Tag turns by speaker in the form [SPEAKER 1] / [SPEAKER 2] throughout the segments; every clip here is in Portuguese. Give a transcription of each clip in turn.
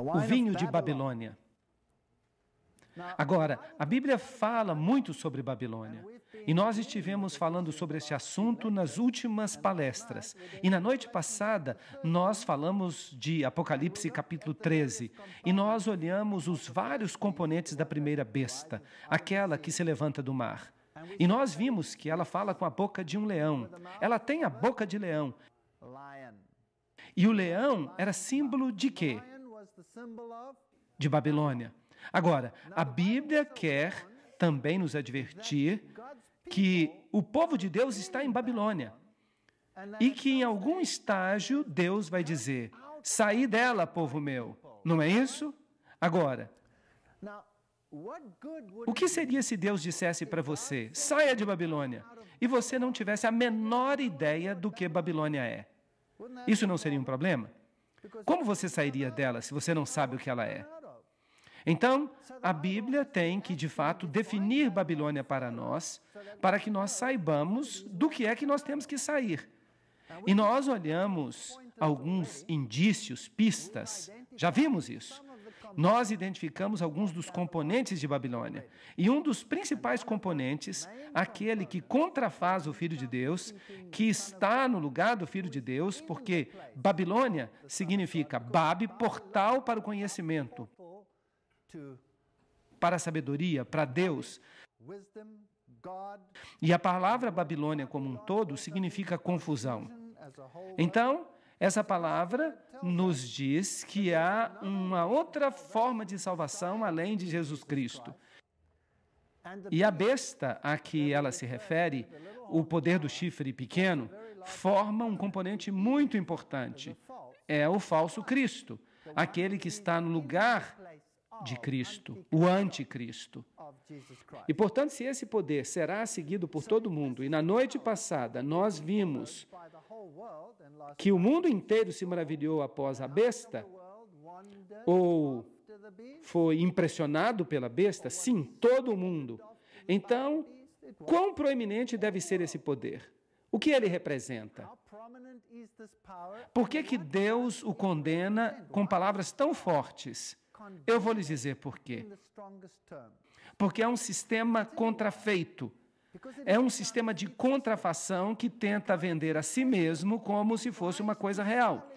[SPEAKER 1] Então, o vinho de Babilônia. Agora, a Bíblia fala muito sobre Babilônia. E nós estivemos falando sobre esse assunto nas últimas palestras. E na noite passada, nós falamos de Apocalipse capítulo 13. E nós olhamos os vários componentes da primeira besta, aquela que se levanta do mar. E nós vimos que ela fala com a boca de um leão. Ela tem a boca de leão. E o leão era símbolo de quê? de Babilônia. Agora, a Bíblia quer também nos advertir que o povo de Deus está em Babilônia e que em algum estágio Deus vai dizer: saí dela, povo meu. Não é isso? Agora, o que seria se Deus dissesse para você: saia de Babilônia, e você não tivesse a menor ideia do que Babilônia é? Isso não seria um problema? Como você sairia dela se você não sabe o que ela é? Então, a Bíblia tem que, de fato, definir Babilônia para nós, para que nós saibamos do que é que nós temos que sair. E nós olhamos alguns indícios, pistas, já vimos isso nós identificamos alguns dos componentes de Babilônia. E um dos principais componentes, aquele que contrafaz o Filho de Deus, que está no lugar do Filho de Deus, porque Babilônia significa Bab, portal para o conhecimento, para a sabedoria, para Deus. E a palavra Babilônia como um todo significa confusão. Então, essa palavra nos diz que há uma outra forma de salvação além de Jesus Cristo. E a besta a que ela se refere, o poder do chifre pequeno, forma um componente muito importante. É o falso Cristo, aquele que está no lugar de Cristo, o anticristo. E, portanto, se esse poder será seguido por todo mundo, e na noite passada nós vimos que o mundo inteiro se maravilhou após a besta, ou foi impressionado pela besta? Sim, todo o mundo. Então, quão proeminente deve ser esse poder? O que ele representa? Por que, que Deus o condena com palavras tão fortes? Eu vou lhes dizer por quê. Porque é um sistema contrafeito é um sistema de contrafação que tenta vender a si mesmo como se fosse uma coisa real,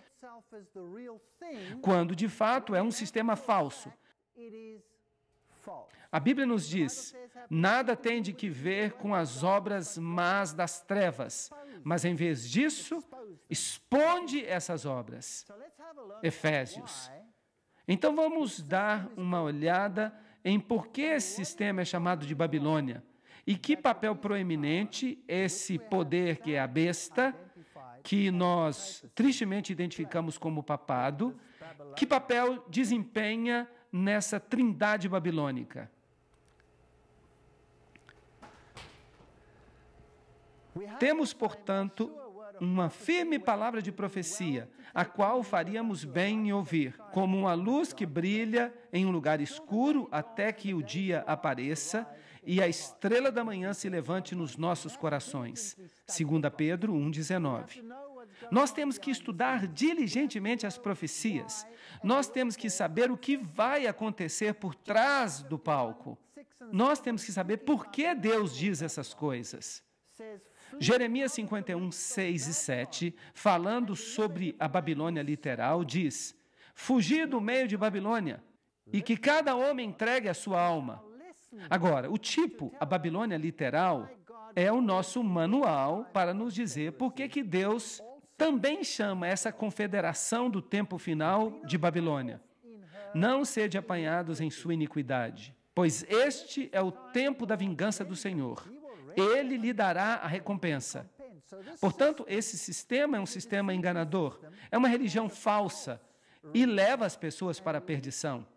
[SPEAKER 1] quando de fato é um sistema falso. A Bíblia nos diz: nada tem de que ver com as obras más das trevas, mas em vez disso, exponde essas obras. Efésios. Então vamos dar uma olhada em por que esse sistema é chamado de Babilônia. E que papel proeminente esse poder que é a besta, que nós tristemente identificamos como papado, que papel desempenha nessa trindade babilônica? Temos, portanto, uma firme palavra de profecia, a qual faríamos bem em ouvir, como uma luz que brilha em um lugar escuro até que o dia apareça, e a estrela da manhã se levante nos nossos corações. 2 Pedro 1,19. Nós temos que estudar diligentemente as profecias. Nós temos que saber o que vai acontecer por trás do palco. Nós temos que saber por que Deus diz essas coisas. Jeremias 51, 6 e 7, falando sobre a Babilônia literal, diz: Fugi do meio de Babilônia, e que cada homem entregue a sua alma. Agora, o tipo, a Babilônia literal, é o nosso manual para nos dizer por que, que Deus também chama essa confederação do tempo final de Babilônia. Não sede apanhados em sua iniquidade, pois este é o tempo da vingança do Senhor. Ele lhe dará a recompensa. Portanto, esse sistema é um sistema enganador, é uma religião falsa e leva as pessoas para a perdição.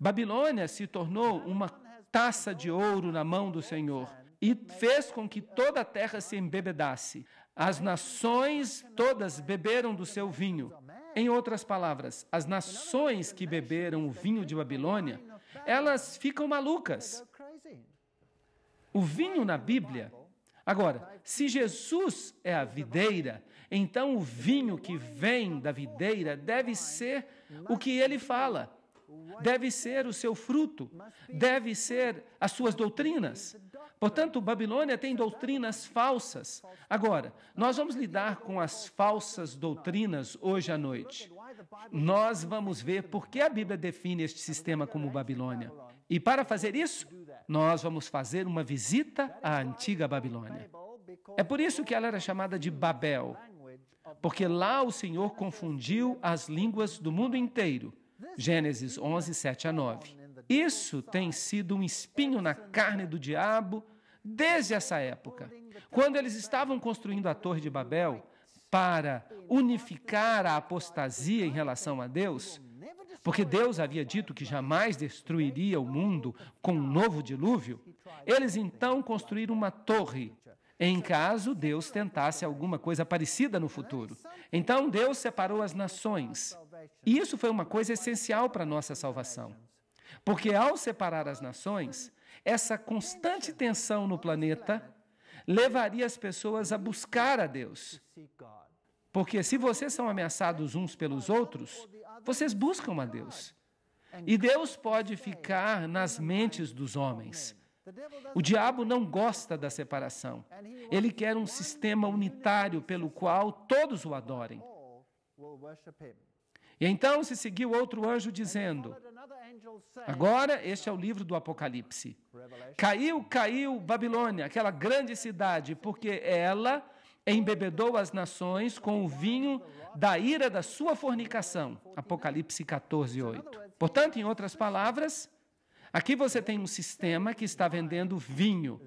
[SPEAKER 1] Babilônia se tornou uma taça de ouro na mão do Senhor e fez com que toda a terra se embebedasse. As nações todas beberam do seu vinho. Em outras palavras, as nações que beberam o vinho de Babilônia, elas ficam malucas. O vinho na Bíblia. Agora, se Jesus é a videira, então o vinho que vem da videira deve ser o que ele fala deve ser o seu fruto, deve ser as suas doutrinas. Portanto, Babilônia tem doutrinas falsas. Agora, nós vamos lidar com as falsas doutrinas hoje à noite. Nós vamos ver por que a Bíblia define este sistema como Babilônia. E para fazer isso, nós vamos fazer uma visita à antiga Babilônia. É por isso que ela era chamada de Babel, porque lá o Senhor confundiu as línguas do mundo inteiro Gênesis 11, 7 a 9. Isso tem sido um espinho na carne do diabo desde essa época. Quando eles estavam construindo a Torre de Babel para unificar a apostasia em relação a Deus, porque Deus havia dito que jamais destruiria o mundo com um novo dilúvio, eles então construíram uma torre em caso Deus tentasse alguma coisa parecida no futuro. Então Deus separou as nações. E isso foi uma coisa essencial para a nossa salvação. Porque ao separar as nações, essa constante tensão no planeta levaria as pessoas a buscar a Deus. Porque se vocês são ameaçados uns pelos outros, vocês buscam a Deus. E Deus pode ficar nas mentes dos homens. O diabo não gosta da separação. Ele quer um sistema unitário pelo qual todos o adorem. E então se seguiu outro anjo dizendo: Agora este é o livro do Apocalipse. Caiu, caiu Babilônia, aquela grande cidade, porque ela embebedou as nações com o vinho da ira da sua fornicação. Apocalipse 14, 8. Portanto, em outras palavras, aqui você tem um sistema que está vendendo vinho,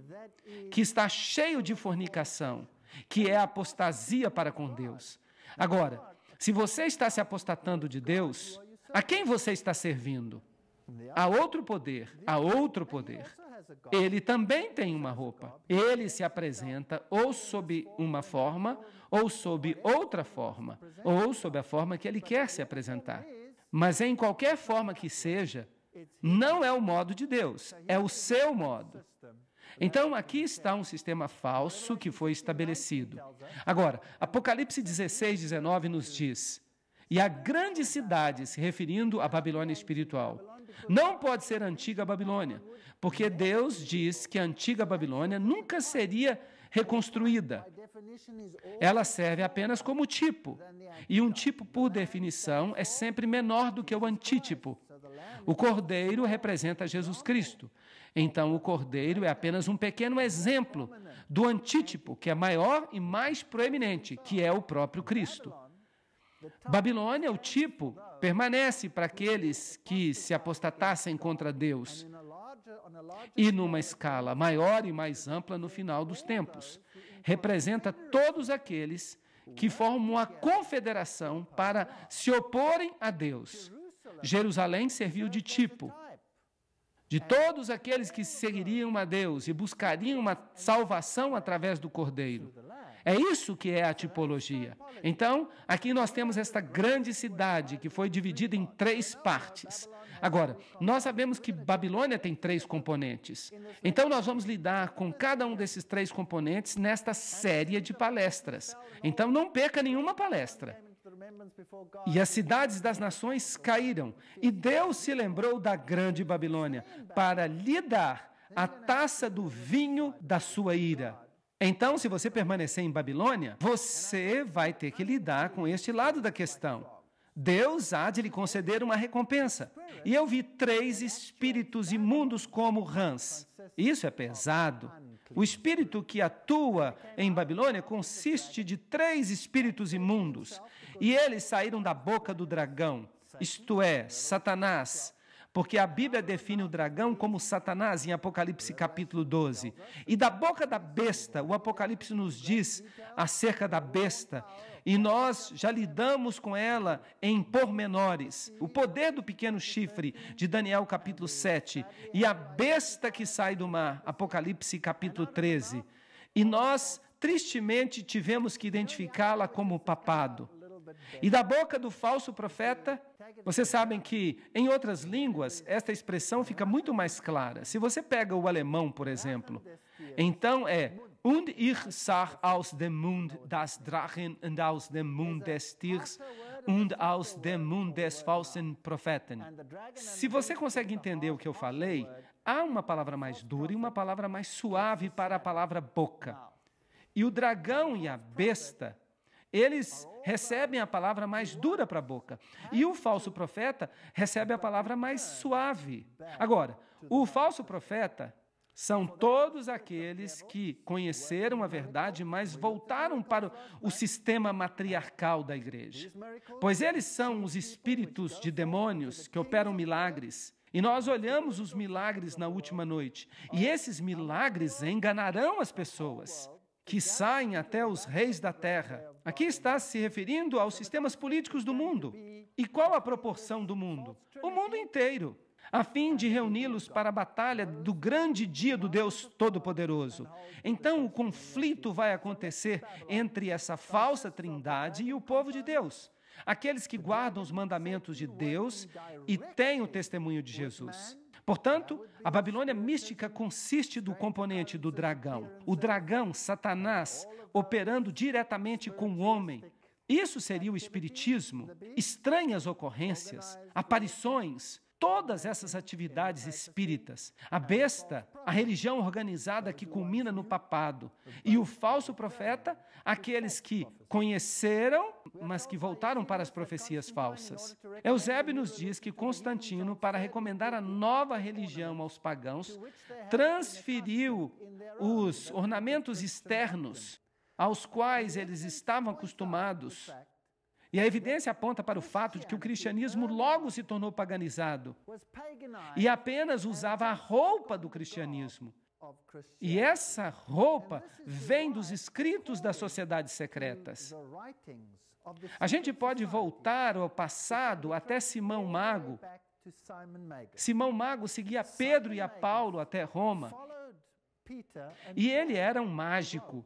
[SPEAKER 1] que está cheio de fornicação, que é apostasia para com Deus. Agora, se você está se apostatando de Deus, a quem você está servindo? A outro poder, a outro poder. Ele também tem uma roupa. Ele se apresenta ou sob uma forma, ou sob outra forma, ou sob a forma que ele quer se apresentar. Mas em qualquer forma que seja, não é o modo de Deus, é o seu modo. Então, aqui está um sistema falso que foi estabelecido. Agora, Apocalipse 16, 19 nos diz: e a grande cidade, se referindo à Babilônia espiritual, não pode ser a antiga Babilônia, porque Deus diz que a antiga Babilônia nunca seria reconstruída. Ela serve apenas como tipo. E um tipo, por definição, é sempre menor do que o antítipo. O cordeiro representa Jesus Cristo. Então, o cordeiro é apenas um pequeno exemplo do antítipo, que é maior e mais proeminente, que é o próprio Cristo. Babilônia, o tipo, permanece para aqueles que se apostatassem contra Deus e numa escala maior e mais ampla no final dos tempos. Representa todos aqueles que formam uma confederação para se oporem a Deus. Jerusalém serviu de tipo de todos aqueles que seguiriam a Deus e buscariam uma salvação através do Cordeiro. É isso que é a tipologia. Então, aqui nós temos esta grande cidade que foi dividida em três partes. Agora, nós sabemos que Babilônia tem três componentes. Então, nós vamos lidar com cada um desses três componentes nesta série de palestras. Então, não perca nenhuma palestra. E as cidades das nações caíram, e Deus se lembrou da grande Babilônia para lhe dar a taça do vinho da sua ira. Então, se você permanecer em Babilônia, você vai ter que lidar com este lado da questão. Deus há de lhe conceder uma recompensa. E eu vi três espíritos imundos como rãs. Isso é pesado. O espírito que atua em Babilônia consiste de três espíritos imundos. E eles saíram da boca do dragão, isto é, Satanás, porque a Bíblia define o dragão como Satanás em Apocalipse capítulo 12. E da boca da besta, o Apocalipse nos diz acerca da besta, e nós já lidamos com ela em pormenores. O poder do pequeno chifre de Daniel capítulo 7 e a besta que sai do mar, Apocalipse capítulo 13. E nós tristemente tivemos que identificá-la como papado. E da boca do falso profeta, vocês sabem que em outras línguas esta expressão fica muito mais clara. Se você pega o alemão, por exemplo, então é Und ich sah aus dem Mund das Drachen und aus dem Mund des Tiers und aus dem Mund des falschen Propheten. Se você consegue entender o que eu falei, há uma palavra mais dura e uma palavra mais suave para a palavra boca. E o dragão e a besta eles recebem a palavra mais dura para a boca. E o falso profeta recebe a palavra mais suave. Agora, o falso profeta são todos aqueles que conheceram a verdade, mas voltaram para o sistema matriarcal da igreja. Pois eles são os espíritos de demônios que operam milagres. E nós olhamos os milagres na última noite, e esses milagres enganarão as pessoas que saem até os reis da terra. Aqui está se referindo aos sistemas políticos do mundo. E qual a proporção do mundo? O mundo inteiro, a fim de reuni-los para a batalha do grande dia do Deus Todo-Poderoso. Então o conflito vai acontecer entre essa falsa trindade e o povo de Deus. Aqueles que guardam os mandamentos de Deus e têm o testemunho de Jesus. Portanto, a Babilônia mística consiste do componente do dragão. O dragão, Satanás, operando diretamente com o homem. Isso seria o espiritismo. Estranhas ocorrências, aparições, todas essas atividades espíritas, a besta, a religião organizada que culmina no papado, e o falso profeta, aqueles que conheceram, mas que voltaram para as profecias falsas. Eusébio nos diz que Constantino, para recomendar a nova religião aos pagãos, transferiu os ornamentos externos aos quais eles estavam acostumados e a evidência aponta para o fato de que o cristianismo logo se tornou paganizado e apenas usava a roupa do cristianismo. E essa roupa vem dos escritos das sociedades secretas. A gente pode voltar ao passado até Simão Mago. Simão Mago seguia Pedro e a Paulo até Roma. E ele era um mágico.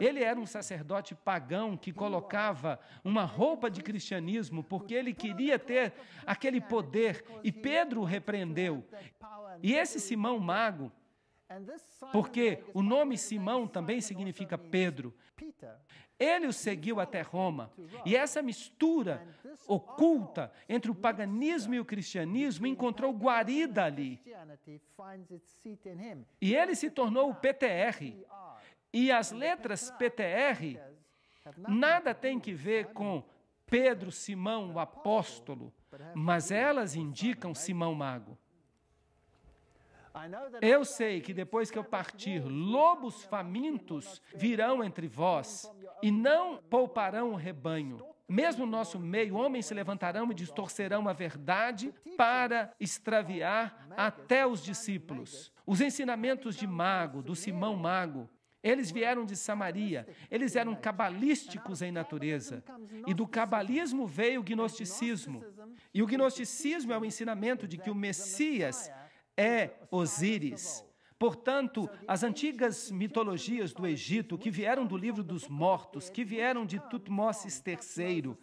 [SPEAKER 1] Ele era um sacerdote pagão que colocava uma roupa de cristianismo porque ele queria ter aquele poder e Pedro o repreendeu. E esse Simão Mago, porque o nome Simão também significa Pedro, ele o seguiu até Roma. E essa mistura oculta entre o paganismo e o cristianismo encontrou guarida ali. E ele se tornou o PTR e as letras PTR nada têm que ver com Pedro, Simão, o apóstolo, mas elas indicam Simão Mago. Eu sei que depois que eu partir, lobos famintos virão entre vós e não pouparão o rebanho. Mesmo nosso meio, homens se levantarão e distorcerão a verdade para extraviar até os discípulos. Os ensinamentos de Mago, do Simão Mago, eles vieram de Samaria, eles eram cabalísticos em natureza. E do cabalismo veio o gnosticismo. E o gnosticismo é o ensinamento de que o Messias é Osíris. Portanto, as antigas mitologias do Egito, que vieram do livro dos mortos, que vieram de Tutmoses III,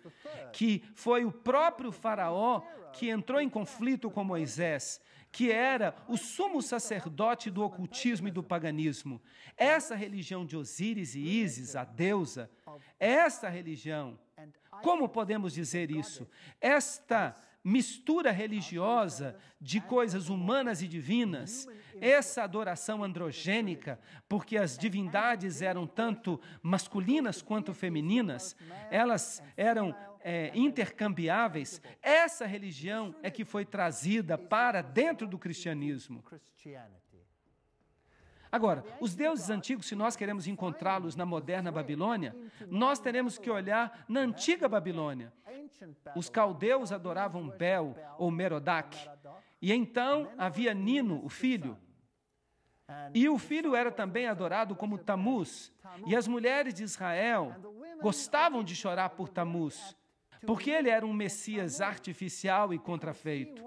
[SPEAKER 1] que foi o próprio Faraó que entrou em conflito com Moisés, que era o sumo sacerdote do ocultismo e do paganismo. Essa religião de Osíris e Ísis, a deusa, essa religião, como podemos dizer isso? Esta mistura religiosa de coisas humanas e divinas, essa adoração androgênica, porque as divindades eram tanto masculinas quanto femininas, elas eram é, intercambiáveis, essa religião é que foi trazida para dentro do cristianismo. Agora, os deuses antigos, se nós queremos encontrá-los na moderna Babilônia, nós teremos que olhar na antiga Babilônia. Os caldeus adoravam Bel ou Merodach, e então havia Nino, o filho. E o filho era também adorado como Tamuz, e as mulheres de Israel gostavam de chorar por Tamuz porque ele era um Messias artificial e contrafeito.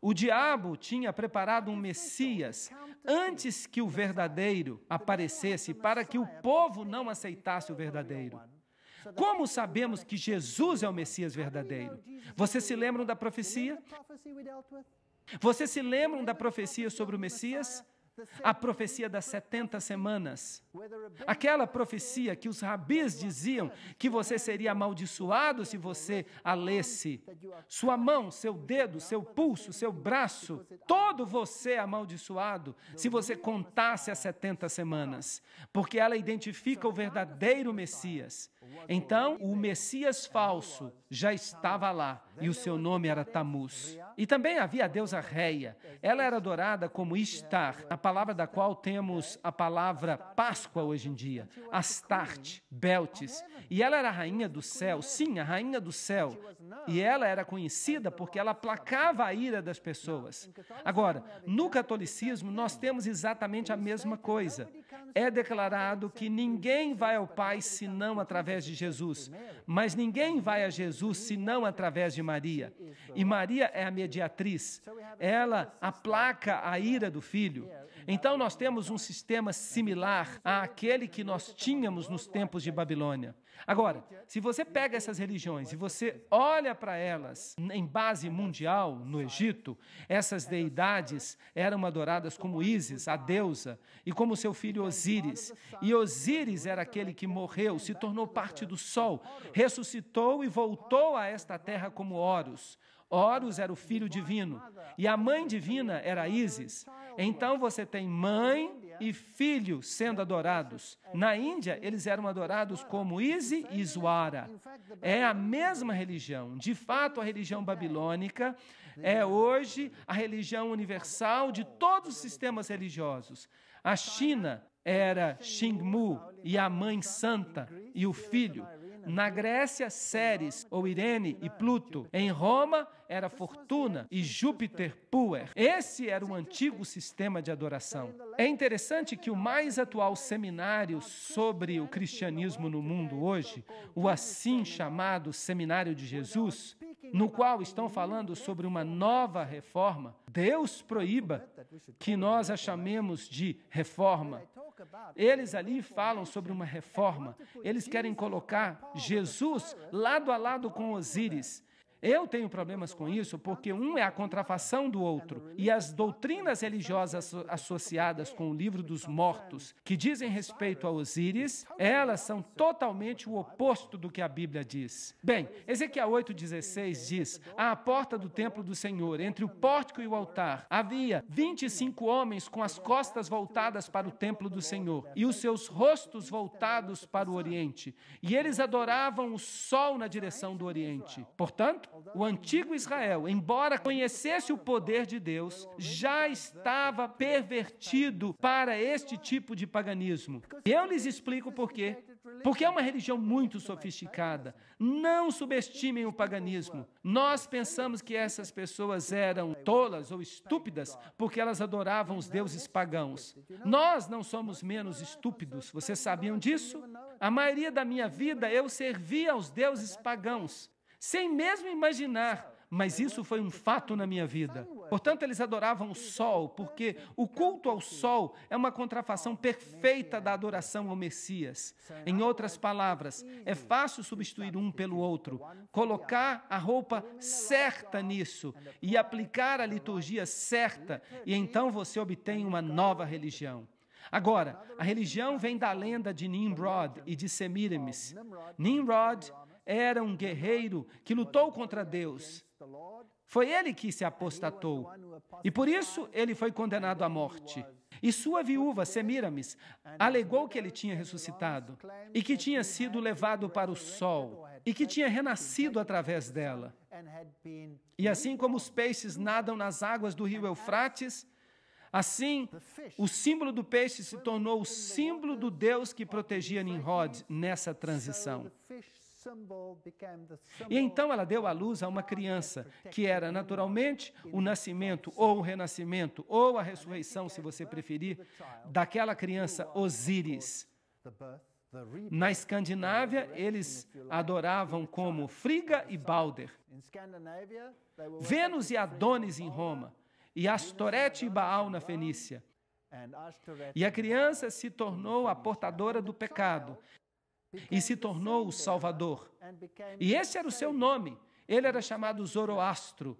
[SPEAKER 1] O diabo tinha preparado um Messias antes que o verdadeiro aparecesse, para que o povo não aceitasse o verdadeiro. Como sabemos que Jesus é o Messias verdadeiro? Vocês se lembram da profecia? Vocês se lembram da profecia sobre o Messias? a profecia das 70 semanas. Aquela profecia que os rabis diziam que você seria amaldiçoado se você a lesse. Sua mão, seu dedo, seu pulso, seu braço, todo você é amaldiçoado se você contasse as 70 semanas, porque ela identifica o verdadeiro Messias. Então, o Messias falso já estava lá e o seu nome era Tamuz. E também havia a deusa Reia. Ela era adorada como Istar, a palavra da qual temos a palavra Páscoa hoje em dia, Astarte, Beltis. E ela era a rainha do céu, sim, a rainha do céu. E ela era conhecida porque ela aplacava a ira das pessoas. Agora, no catolicismo, nós temos exatamente a mesma coisa é declarado que ninguém vai ao Pai senão através de Jesus, mas ninguém vai a Jesus senão através de Maria. E Maria é a mediatriz. Ela aplaca a ira do filho. Então nós temos um sistema similar àquele que nós tínhamos nos tempos de Babilônia. Agora, se você pega essas religiões e você olha para elas em base mundial, no Egito, essas deidades eram adoradas como Ísis, a deusa, e como seu filho Osíris. E Osíris era aquele que morreu, se tornou parte do sol, ressuscitou e voltou a esta terra como Horus. Horus era o filho divino e a mãe divina era Isis. Então você tem mãe e filho sendo adorados. Na Índia, eles eram adorados como Isi e Iswara. É a mesma religião. De fato, a religião babilônica é hoje a religião universal de todos os sistemas religiosos. A China era Xingmu e a mãe santa e o filho. Na Grécia, Ceres ou Irene e Pluto. Em Roma, era Fortuna e Júpiter Puer. Esse era o antigo sistema de adoração. É interessante que o mais atual seminário sobre o cristianismo no mundo hoje, o assim chamado Seminário de Jesus, no qual estão falando sobre uma nova reforma, Deus proíba que nós a chamemos de reforma. Eles ali falam sobre uma reforma. Eles querem colocar Jesus lado a lado com Osíris. Eu tenho problemas com isso porque um é a contrafação do outro e as doutrinas religiosas associadas com o livro dos mortos, que dizem respeito a Osíris, elas são totalmente o oposto do que a Bíblia diz. Bem, Ezequiel 8:16 diz: "À porta do templo do Senhor, entre o pórtico e o altar, havia 25 homens com as costas voltadas para o templo do Senhor e os seus rostos voltados para o oriente, e eles adoravam o sol na direção do oriente." Portanto, o antigo Israel, embora conhecesse o poder de Deus, já estava pervertido para este tipo de paganismo. eu lhes explico por quê. Porque é uma religião muito sofisticada. Não subestimem o paganismo. Nós pensamos que essas pessoas eram tolas ou estúpidas porque elas adoravam os deuses pagãos. Nós não somos menos estúpidos. Vocês sabiam disso? A maioria da minha vida eu servia aos deuses pagãos sem mesmo imaginar. Mas isso foi um fato na minha vida. Portanto, eles adoravam o sol, porque o culto ao sol é uma contrafação perfeita da adoração ao Messias. Em outras palavras, é fácil substituir um pelo outro, colocar a roupa certa nisso e aplicar a liturgia certa, e então você obtém uma nova religião. Agora, a religião vem da lenda de Nimrod e de Semiramis. Nimrod era um guerreiro que lutou contra Deus. Foi ele que se apostatou. E por isso ele foi condenado à morte. E sua viúva, Semiramis, alegou que ele tinha ressuscitado e que tinha sido levado para o sol e que tinha renascido através dela. E assim como os peixes nadam nas águas do rio Eufrates, assim o símbolo do peixe se tornou o símbolo do Deus que protegia Nimrod nessa transição. E então ela deu à luz a uma criança, que era naturalmente o nascimento, ou o renascimento, ou a ressurreição, se você preferir, daquela criança Osíris. Na Escandinávia, eles adoravam como Friga e Balder, Vênus e Adonis em Roma, e Astorete e Baal na Fenícia.
[SPEAKER 2] E a criança
[SPEAKER 1] se tornou a portadora do pecado, e se tornou o Salvador. E esse era o seu nome. Ele era chamado Zoroastro.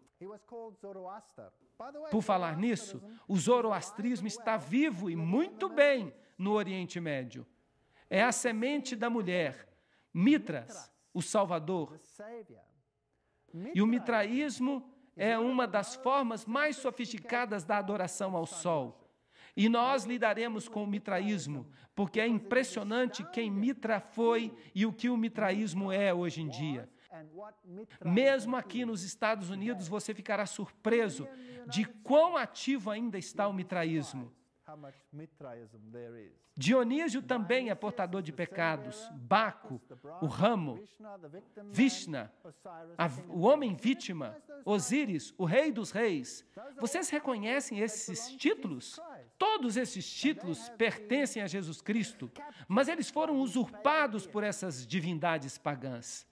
[SPEAKER 1] Por falar nisso, o zoroastrismo está vivo e muito bem no Oriente Médio. É a semente da mulher, Mitras, o Salvador. E o mitraísmo é uma das formas mais sofisticadas da adoração ao sol. E nós lidaremos com o mitraísmo, porque é impressionante quem Mitra foi e o que o mitraísmo é hoje em dia. Mesmo aqui nos Estados Unidos, você ficará surpreso de quão ativo ainda está o mitraísmo. Dionísio também é portador de pecados. Baco, o ramo, Vishnu, o homem vítima, Osíris, o rei dos reis. Vocês reconhecem esses títulos? Todos esses títulos pertencem a Jesus Cristo, mas eles foram usurpados por essas divindades pagãs.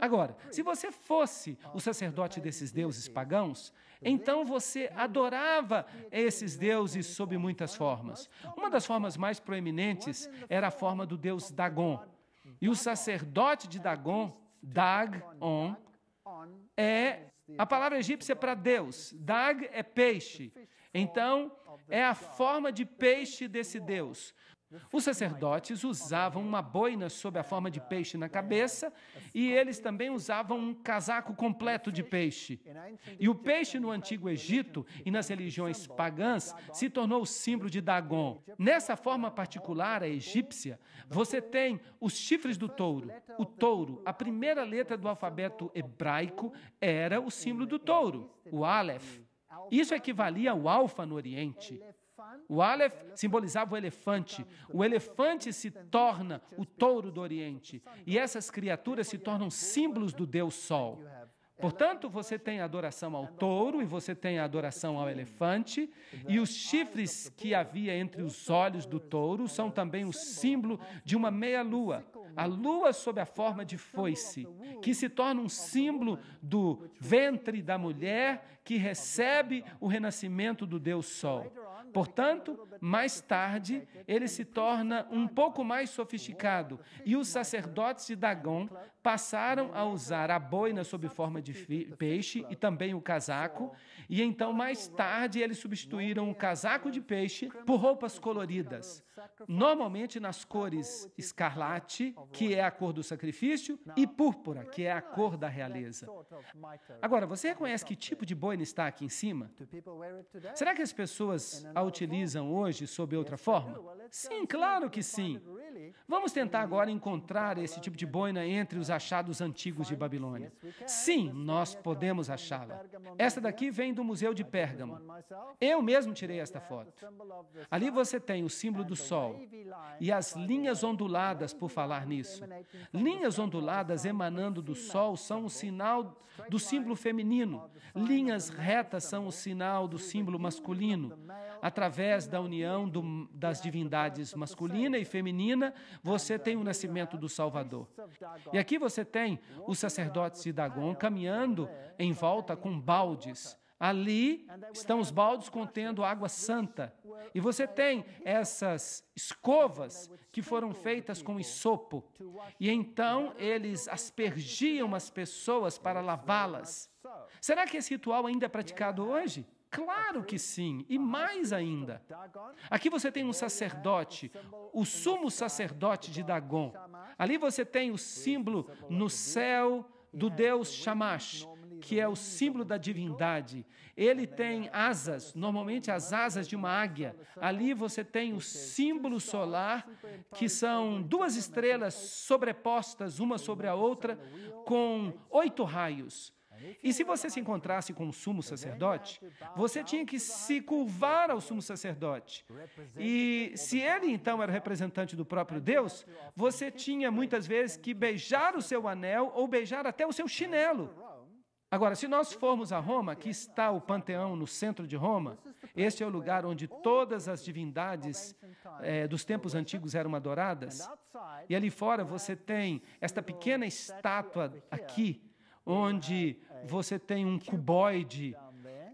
[SPEAKER 1] Agora, se você fosse o sacerdote desses deuses pagãos, então você adorava esses deuses sob muitas formas. Uma das formas mais proeminentes era a forma do deus Dagon. E o sacerdote de Dagon, Dagon, é a palavra egípcia é para Deus. Dag é peixe. Então, é a forma de peixe desse Deus. Os é sacerdotes usavam uma boina sob a forma de peixe na é, cabeça assim e eles também usavam um casaco completo de peixe. E o peixe no Antigo Egito e nas religiões pagãs se tornou o símbolo de Dagon. Nessa forma particular, a egípcia, você tem os chifres do touro. O touro, a primeira letra do alfabeto hebraico, era o símbolo do touro, o Aleph. Isso equivalia ao alfa no Oriente. O Aleph simbolizava o elefante. O elefante se torna o touro do Oriente. E essas criaturas se tornam símbolos do Deus Sol. Portanto, é você tem adoração ao é touro e você tem adoração ao elefante, e os chifres que havia entre os olhos do é touro são também o símbolo de uma meia-lua, a lua sob a forma de foice, que se torna um símbolo do ventre da mulher que recebe o renascimento do Deus Sol. Portanto, mais tarde, ele se torna um pouco mais sofisticado e os sacerdotes de Dagon passaram a usar a boina sob forma de peixe e também o casaco, e então mais tarde eles substituíram o casaco de peixe por roupas coloridas, normalmente nas cores escarlate, que é a cor do sacrifício, e púrpura, que é a cor da realeza. Agora, você reconhece que tipo de boina está aqui em cima? Será que as pessoas a utilizam hoje sob outra forma? Sim, claro que sim. Vamos tentar agora encontrar esse tipo de boina entre os achados antigos de Babilônia. Sim, nós podemos achá-la. Esta daqui vem do Museu de Pérgamo. Eu mesmo tirei esta foto. Ali você tem o símbolo do sol e as linhas onduladas, por falar nisso. Linhas onduladas emanando do sol são o sinal do símbolo feminino. Linhas retas são o sinal do símbolo masculino através da união do, das divindades masculina e feminina, você tem o nascimento do Salvador. E aqui você tem os sacerdotes de Dagon caminhando em volta com baldes. Ali estão os baldes contendo água santa. E você tem essas escovas que foram feitas com isopo. E então eles aspergiam as pessoas para lavá-las. Será que esse ritual ainda é praticado hoje? Claro que sim, e mais ainda. Aqui você tem um sacerdote, o sumo sacerdote de Dagon. Ali você tem o símbolo no céu do deus Shamash, que é o símbolo da divindade. Ele tem asas, normalmente as asas de uma águia. Ali você tem o símbolo solar, que são duas estrelas sobrepostas uma sobre a outra, com oito raios. E se você se encontrasse com o sumo sacerdote, você tinha que se curvar ao sumo sacerdote. E se ele então era representante do próprio Deus, você tinha muitas vezes que beijar o seu anel ou beijar até o seu chinelo. Agora, se nós formos a Roma, que está o panteão no centro de Roma, este é o lugar onde todas as divindades eh, dos tempos antigos eram adoradas. E ali fora você tem esta pequena estátua aqui, onde você tem um cuboide,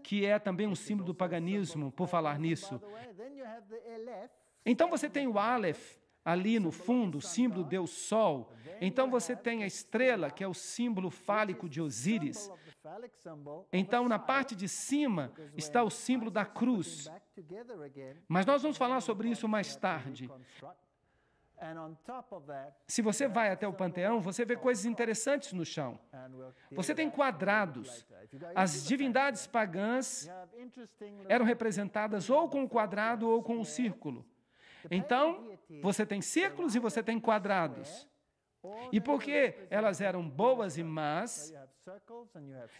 [SPEAKER 1] que é também um símbolo do paganismo, por falar nisso. Então você tem o Aleph, ali no fundo, o símbolo do Deus Sol. Então você tem a estrela, que é o símbolo fálico de Osíris. Então, na parte de cima está o símbolo da cruz. Mas nós vamos falar sobre isso mais tarde. Se você vai até o panteão, você vê coisas interessantes no chão. Você tem quadrados. As divindades pagãs eram representadas ou com o quadrado ou com o círculo. Então, você tem círculos e você tem quadrados. E porque elas eram boas e más,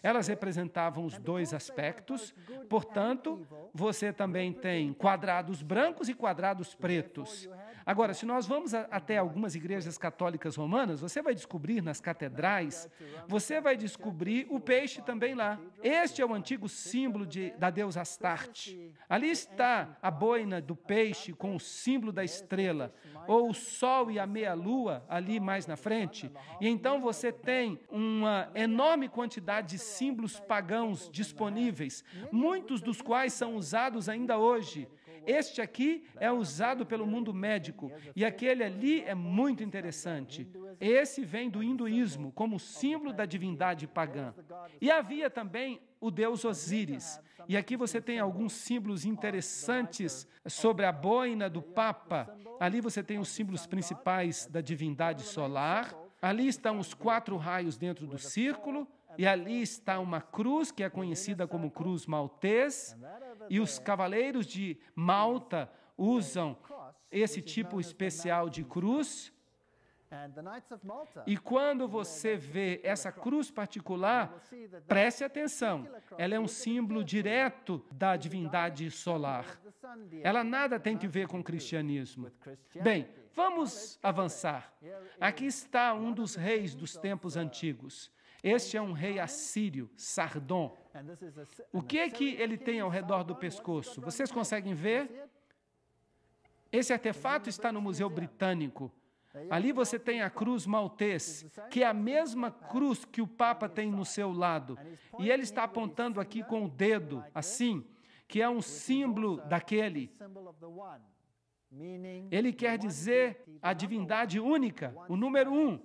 [SPEAKER 1] elas representavam os dois aspectos, portanto, você também tem quadrados brancos e quadrados pretos. Agora, se nós vamos a, até algumas igrejas católicas romanas, você vai descobrir nas catedrais, você vai descobrir o peixe também lá. Este é o antigo símbolo de, da deusa Astarte. Ali está a boina do peixe com o símbolo da estrela, ou o sol e a meia-lua ali mais na frente. E então você tem uma enorme quantidade de símbolos pagãos disponíveis, muitos dos quais são usados ainda hoje este aqui é usado pelo mundo médico e aquele ali é muito interessante. Esse vem do hinduísmo como símbolo da divindade pagã. E havia também o deus Osíris. E aqui você tem alguns símbolos interessantes sobre a boina do Papa. Ali você tem os símbolos principais da divindade solar. Ali estão os quatro raios dentro do círculo. E ali está uma cruz que é conhecida como cruz maltês, e os cavaleiros de Malta usam esse tipo especial de cruz. E quando você vê essa cruz particular, preste atenção, ela é um símbolo direto da divindade solar. Ela nada tem que ver com o cristianismo. Bem, vamos avançar. Aqui está um dos reis dos tempos antigos. Este é um rei assírio, Sardom. O que é que ele tem ao redor do pescoço? Vocês conseguem ver? Esse artefato está no Museu Britânico. É Ali você tá. tem a cruz maltês, que é a mesma cruz que o Papa tem no seu lado. E ele está apontando aqui com o dedo, assim, que é um símbolo daquele. Ele quer dizer a divindade única, o número um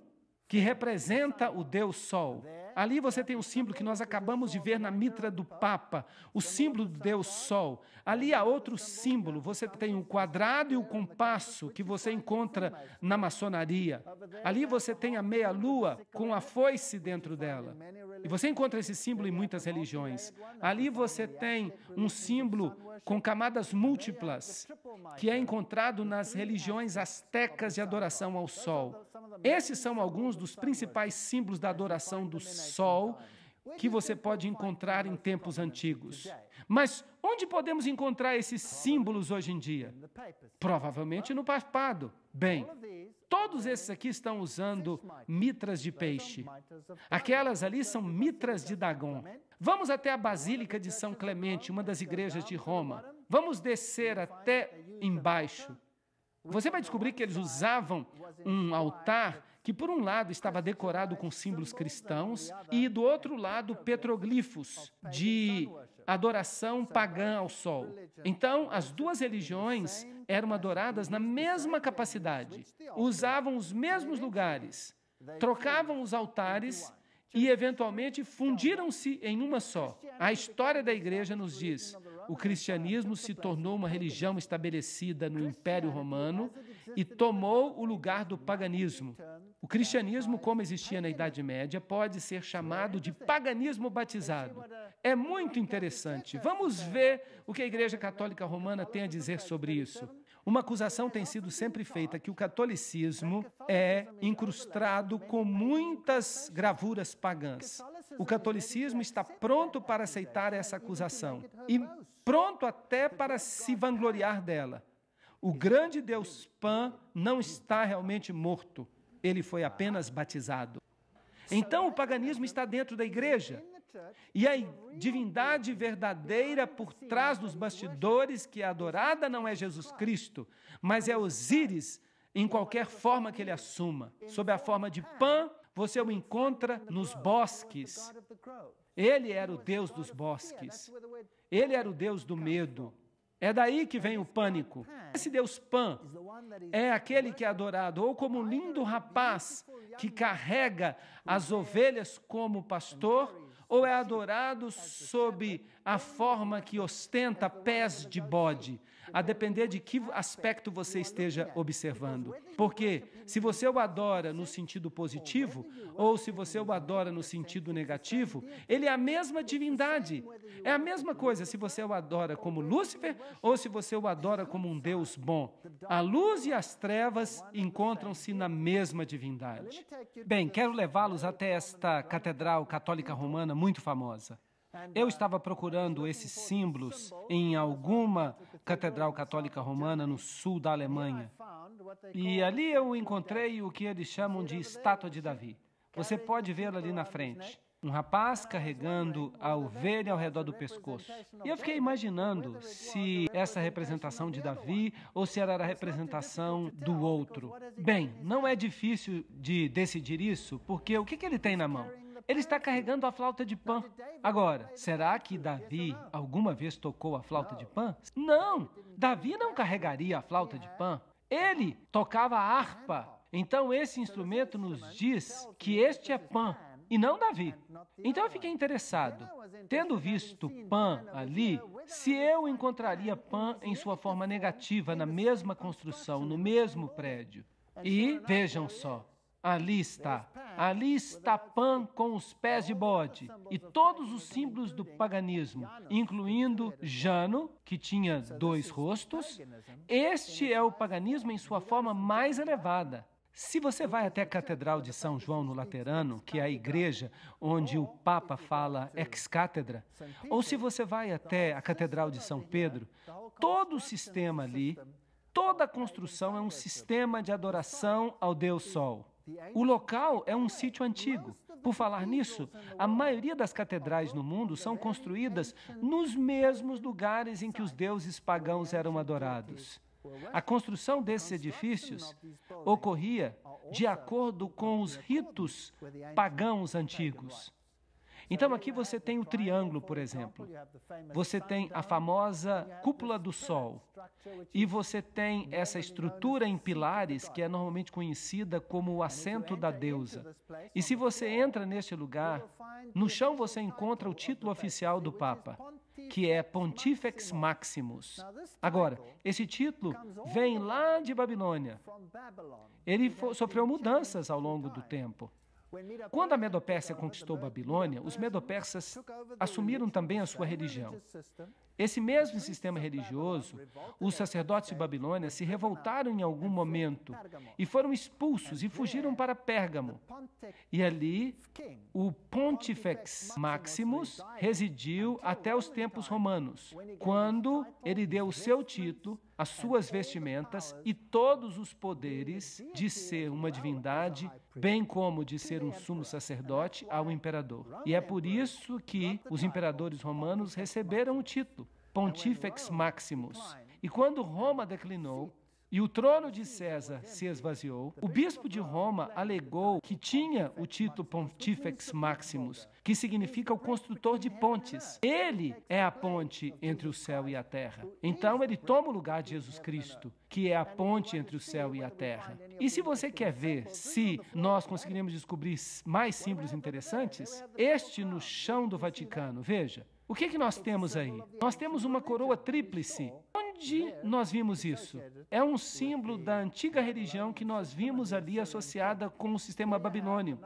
[SPEAKER 1] que representa o Deus Sol, né? Ali você tem o símbolo que nós acabamos de ver na mitra do Papa, o símbolo do Deus Sol. Ali há outro símbolo, você tem o quadrado e o compasso que você encontra na maçonaria. Ali você tem a meia-lua com a foice dentro dela. E você encontra esse símbolo em muitas religiões. Ali você tem um símbolo com camadas múltiplas que é encontrado nas religiões astecas de adoração ao sol. Esses são alguns dos principais símbolos da adoração do sol que você pode encontrar em tempos antigos. Mas onde podemos encontrar esses símbolos hoje em dia? Provavelmente no papado. Bem, todos esses aqui estão usando mitras de peixe. Aquelas ali são mitras de Dagon. Vamos até a Basílica de São Clemente, uma das igrejas de Roma. Vamos descer até embaixo. Você vai descobrir que eles usavam um altar que por um lado estava decorado com símbolos cristãos e do outro lado petroglifos de adoração pagã ao sol. Então, as duas religiões eram adoradas na mesma capacidade, usavam os mesmos lugares, trocavam os altares e eventualmente fundiram-se em uma só. A história da igreja nos diz: o cristianismo se tornou uma religião estabelecida no Império Romano e tomou o lugar do paganismo. O cristianismo, como existia na Idade Média, pode ser chamado de paganismo batizado. É muito interessante. Vamos ver o que a Igreja Católica Romana tem a dizer sobre isso. Uma acusação tem sido sempre feita que o catolicismo é incrustado com muitas gravuras pagãs. O catolicismo está pronto para aceitar essa acusação e pronto até para se vangloriar dela o grande Deus Pan não está realmente morto, ele foi apenas batizado. Então o paganismo está dentro da igreja. E a divindade verdadeira por trás dos bastidores, que é adorada, não é Jesus Cristo, mas é Osíris, em qualquer forma que ele assuma. Sob a forma de Pan, você o encontra nos bosques. Ele era o Deus dos bosques. Ele era o Deus do medo. É daí que vem o pânico. Esse Deus Pan é aquele que é adorado, ou como um lindo rapaz que carrega as ovelhas como pastor, ou é adorado sob a forma que ostenta pés de bode a depender de que aspecto você esteja observando. Porque se você o adora no sentido positivo ou se você o adora no sentido negativo, ele é a mesma divindade. É a mesma coisa se você o adora como Lúcifer ou se você o adora como um Deus bom. A luz e as trevas encontram-se na mesma divindade. Bem, quero levá-los até esta catedral católica romana muito famosa. Eu estava procurando esses símbolos em alguma Catedral Católica Romana, no sul da Alemanha. E ali eu encontrei o que eles chamam de estátua de Davi. Você pode vê-la ali na frente. Um rapaz carregando a ovelha ao redor do pescoço. E eu fiquei imaginando se essa representação de Davi ou se era a representação do outro. Bem, não é difícil de decidir isso, porque o que, que ele tem na mão? Ele está carregando a flauta de Pan. Agora, será que Davi alguma vez tocou a flauta de Pan? Não! Davi não carregaria a flauta de Pan. Ele tocava a harpa. Então, esse instrumento nos diz que este é Pan e não Davi. Então eu fiquei interessado. Tendo visto Pan ali, se eu encontraria Pan em sua forma negativa na mesma construção, no mesmo prédio. E vejam só, Ali está. Ali está Pan com os pés de bode e todos os símbolos do paganismo, incluindo Jano, que tinha dois rostos. Este é o paganismo em sua forma mais elevada. Se você vai até a Catedral de São João no Laterano, que é a igreja onde o Papa fala ex-cátedra, ou se você vai até a Catedral de São Pedro, todo o sistema ali, toda a construção é um sistema de adoração ao Deus Sol. O local é um é, sítio antigo. Por falar nisso, a maioria das catedrais tá no mundo são construídas nos mesmos lugares em que os deuses pagãos eram adorados. A construção desses edifícios ocorria de acordo com os ritos pagãos antigos. Então aqui você tem o triângulo, por exemplo. Você tem a famosa cúpula do Sol. E você tem essa estrutura em pilares que é normalmente conhecida como o assento da deusa. E se você entra neste lugar, no chão você encontra o título oficial do Papa, que é Pontifex Maximus. Agora, esse título vem lá de Babilônia. Ele sofreu mudanças ao longo do tempo. Quando a Medopérsia conquistou Babilônia, os medopersas assumiram também a sua religião. Esse mesmo sistema religioso, os sacerdotes de Babilônia se revoltaram em algum momento e foram expulsos e fugiram para Pérgamo. E ali, o Pontifex Maximus residiu até os tempos romanos, quando ele deu o seu título as suas vestimentas e todos os poderes de ser uma divindade, bem como de ser um sumo sacerdote ao imperador. E é por isso que os imperadores romanos receberam o título Pontifex Maximus. E quando Roma declinou, e o trono de César se esvaziou, o bispo de Roma alegou que tinha o título Pontifex Maximus, que significa o construtor de pontes. Ele é a ponte entre o céu e a terra. Então ele toma o lugar de Jesus Cristo, que é a ponte entre o céu e a terra. E se você quer ver se nós conseguiremos descobrir mais símbolos interessantes, este no chão do Vaticano, veja. O que, que nós temos aí? Nós temos uma coroa tríplice. Onde nós vimos isso? É um símbolo da antiga religião que nós vimos ali associada com o sistema babilônio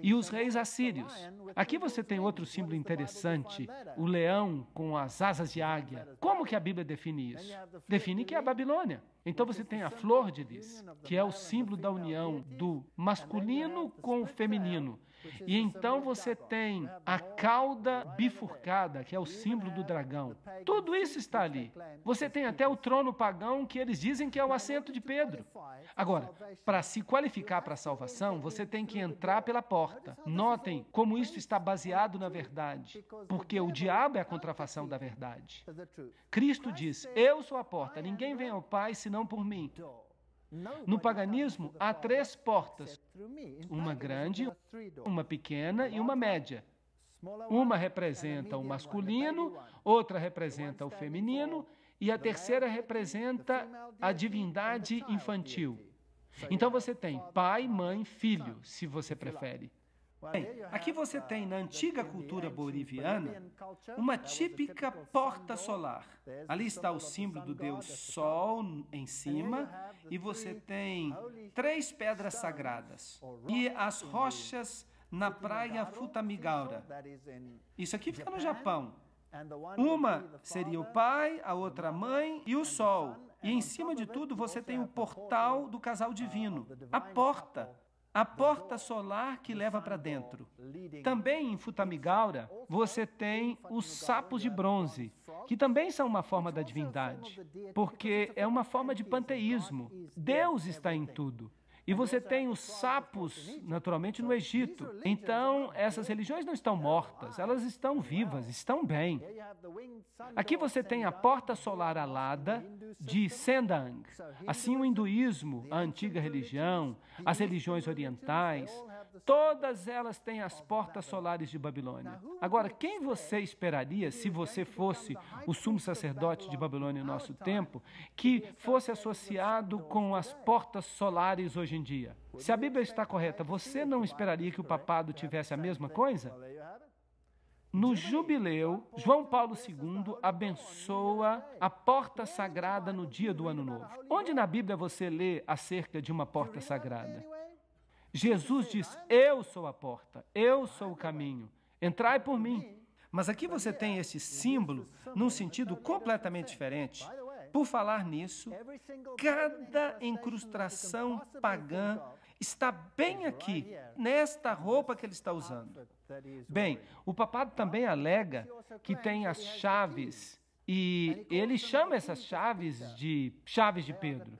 [SPEAKER 1] e os reis assírios. Aqui você tem outro símbolo interessante, o leão com as asas de águia. Como que a Bíblia define isso? Define que é a Babilônia. Então você tem a flor de lis, que é o símbolo da união do masculino com o feminino e então você tem né? a cauda né? bifurcada, que é o né? símbolo do dragão. Tudo isso está ali. Você tem até o assim. trono pagão, que eles dizem que é o assento é de Pedro. Agora, para se qualificar para a salvação, você tem que entrar pela porta. Notem como isso está baseado na verdade, porque o diabo é a contrafação da verdade. Cristo diz: Eu sou a porta, ninguém vem ao Pai senão por mim. No paganismo, há três portas. Uma grande, uma pequena e uma média. Uma representa o masculino, outra representa o feminino e a terceira representa a divindade infantil. Então você tem pai, mãe, filho, se você prefere. Bem, aqui você tem na antiga cultura boliviana então, uma né, típica porta solar. Ali está o símbolo do deus Sol em cima e você tem três pedras sagradas e as rochas na praia Futamigaura. Isso aqui fica no Japão. Uma seria o pai, a outra a mãe e o sol. E em cima de tudo você tem o portal do casal uh, divino, a porta a porta solar que leva para dentro. Também em Futamigaura, você tem os sapos de bronze, que também são uma forma da divindade, porque é uma forma de panteísmo. Deus está em tudo. E você tem os sapos, naturalmente, no Egito. Então, essas religiões não estão mortas, elas estão vivas, estão bem. Aqui você tem a porta solar alada de Sendang. Assim, o hinduísmo, a antiga religião, as religiões orientais, Todas elas têm as portas solares de Babilônia. Agora, quem você esperaria, se você fosse o sumo sacerdote de Babilônia em nosso tempo, que fosse associado com as portas solares hoje em dia? Se a Bíblia está correta, você não esperaria que o papado tivesse a mesma coisa? No jubileu, João Paulo II abençoa a porta sagrada no dia do Ano Novo. Onde na Bíblia você lê acerca de uma porta sagrada? Jesus diz: Eu sou a porta, eu sou o caminho, entrai por mim. Mas aqui você tem esse símbolo num sentido completamente diferente. Por falar nisso, cada incrustação pagã está bem aqui, nesta roupa que ele está usando. Bem, o papado também alega que tem as chaves e ele chama essas chaves de chaves de Pedro.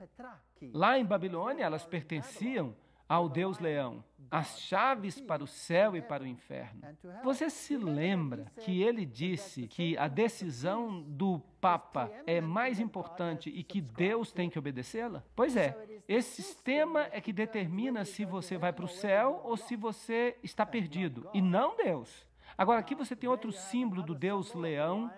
[SPEAKER 1] Lá em Babilônia, elas pertenciam ao Deus Leão as chaves para o céu e para o inferno. Você se lembra que ele disse que a decisão do Papa é mais importante e que Deus tem que obedecê-la? Pois é, esse sistema é que determina se você vai para o céu ou se você está perdido, e não Deus. Agora, aqui você tem outro símbolo do Deus Leão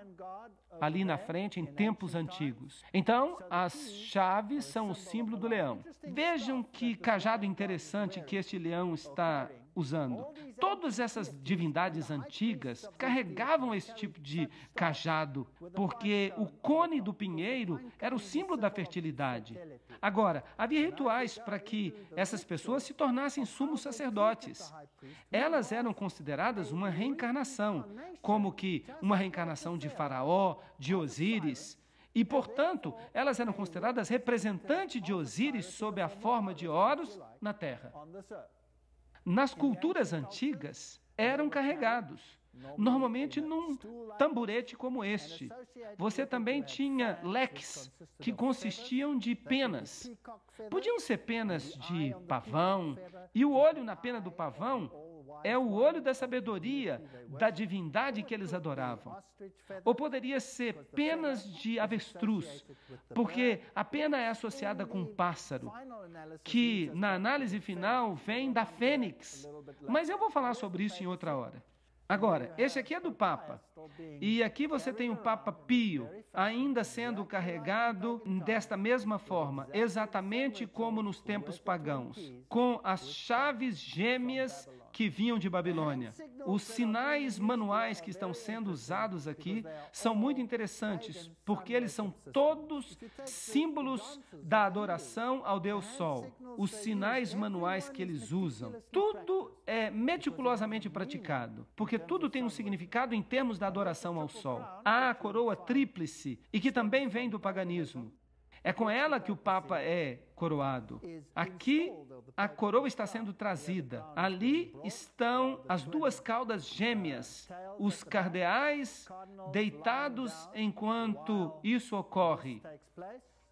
[SPEAKER 1] ali na frente em tempos antigos. Então, as chaves são o símbolo do leão. Vejam que cajado interessante que este leão está usando. Todas essas divindades antigas carregavam esse tipo de cajado, porque o cone do pinheiro era o símbolo da fertilidade. Agora, havia rituais para que essas pessoas se tornassem sumos sacerdotes. Elas eram consideradas uma reencarnação, como que uma reencarnação de Faraó, de Osíris. E, portanto, elas eram consideradas representantes de Osíris sob a forma de Horus na terra nas culturas antigas, eram carregados. Normalmente num tamborete como este. Você também tinha leques que consistiam de penas. Podiam ser penas de pavão, e o olho na pena do pavão é o olho da sabedoria da divindade que eles adoravam. Ou poderia ser penas de avestruz, porque a pena é associada com um pássaro, que na análise final vem da fênix. Mas eu vou falar sobre isso em outra hora. Agora, este aqui é do Papa. E aqui você tem o Papa Pio, ainda sendo carregado desta mesma forma, exatamente como nos tempos pagãos, com as chaves gêmeas que vinham de Babilônia. Os sinais manuais que estão sendo usados aqui são muito interessantes, porque eles são todos símbolos da adoração ao Deus Sol. Os sinais manuais que eles usam, tudo é meticulosamente praticado, porque tudo tem um significado em termos da adoração ao Sol. Há a coroa tríplice, e que também vem do paganismo. É com ela que o Papa é coroado. Aqui a coroa está sendo trazida. Ali estão as duas caudas uh, gêmeas, os cardeais deitados enquanto isso ocorre.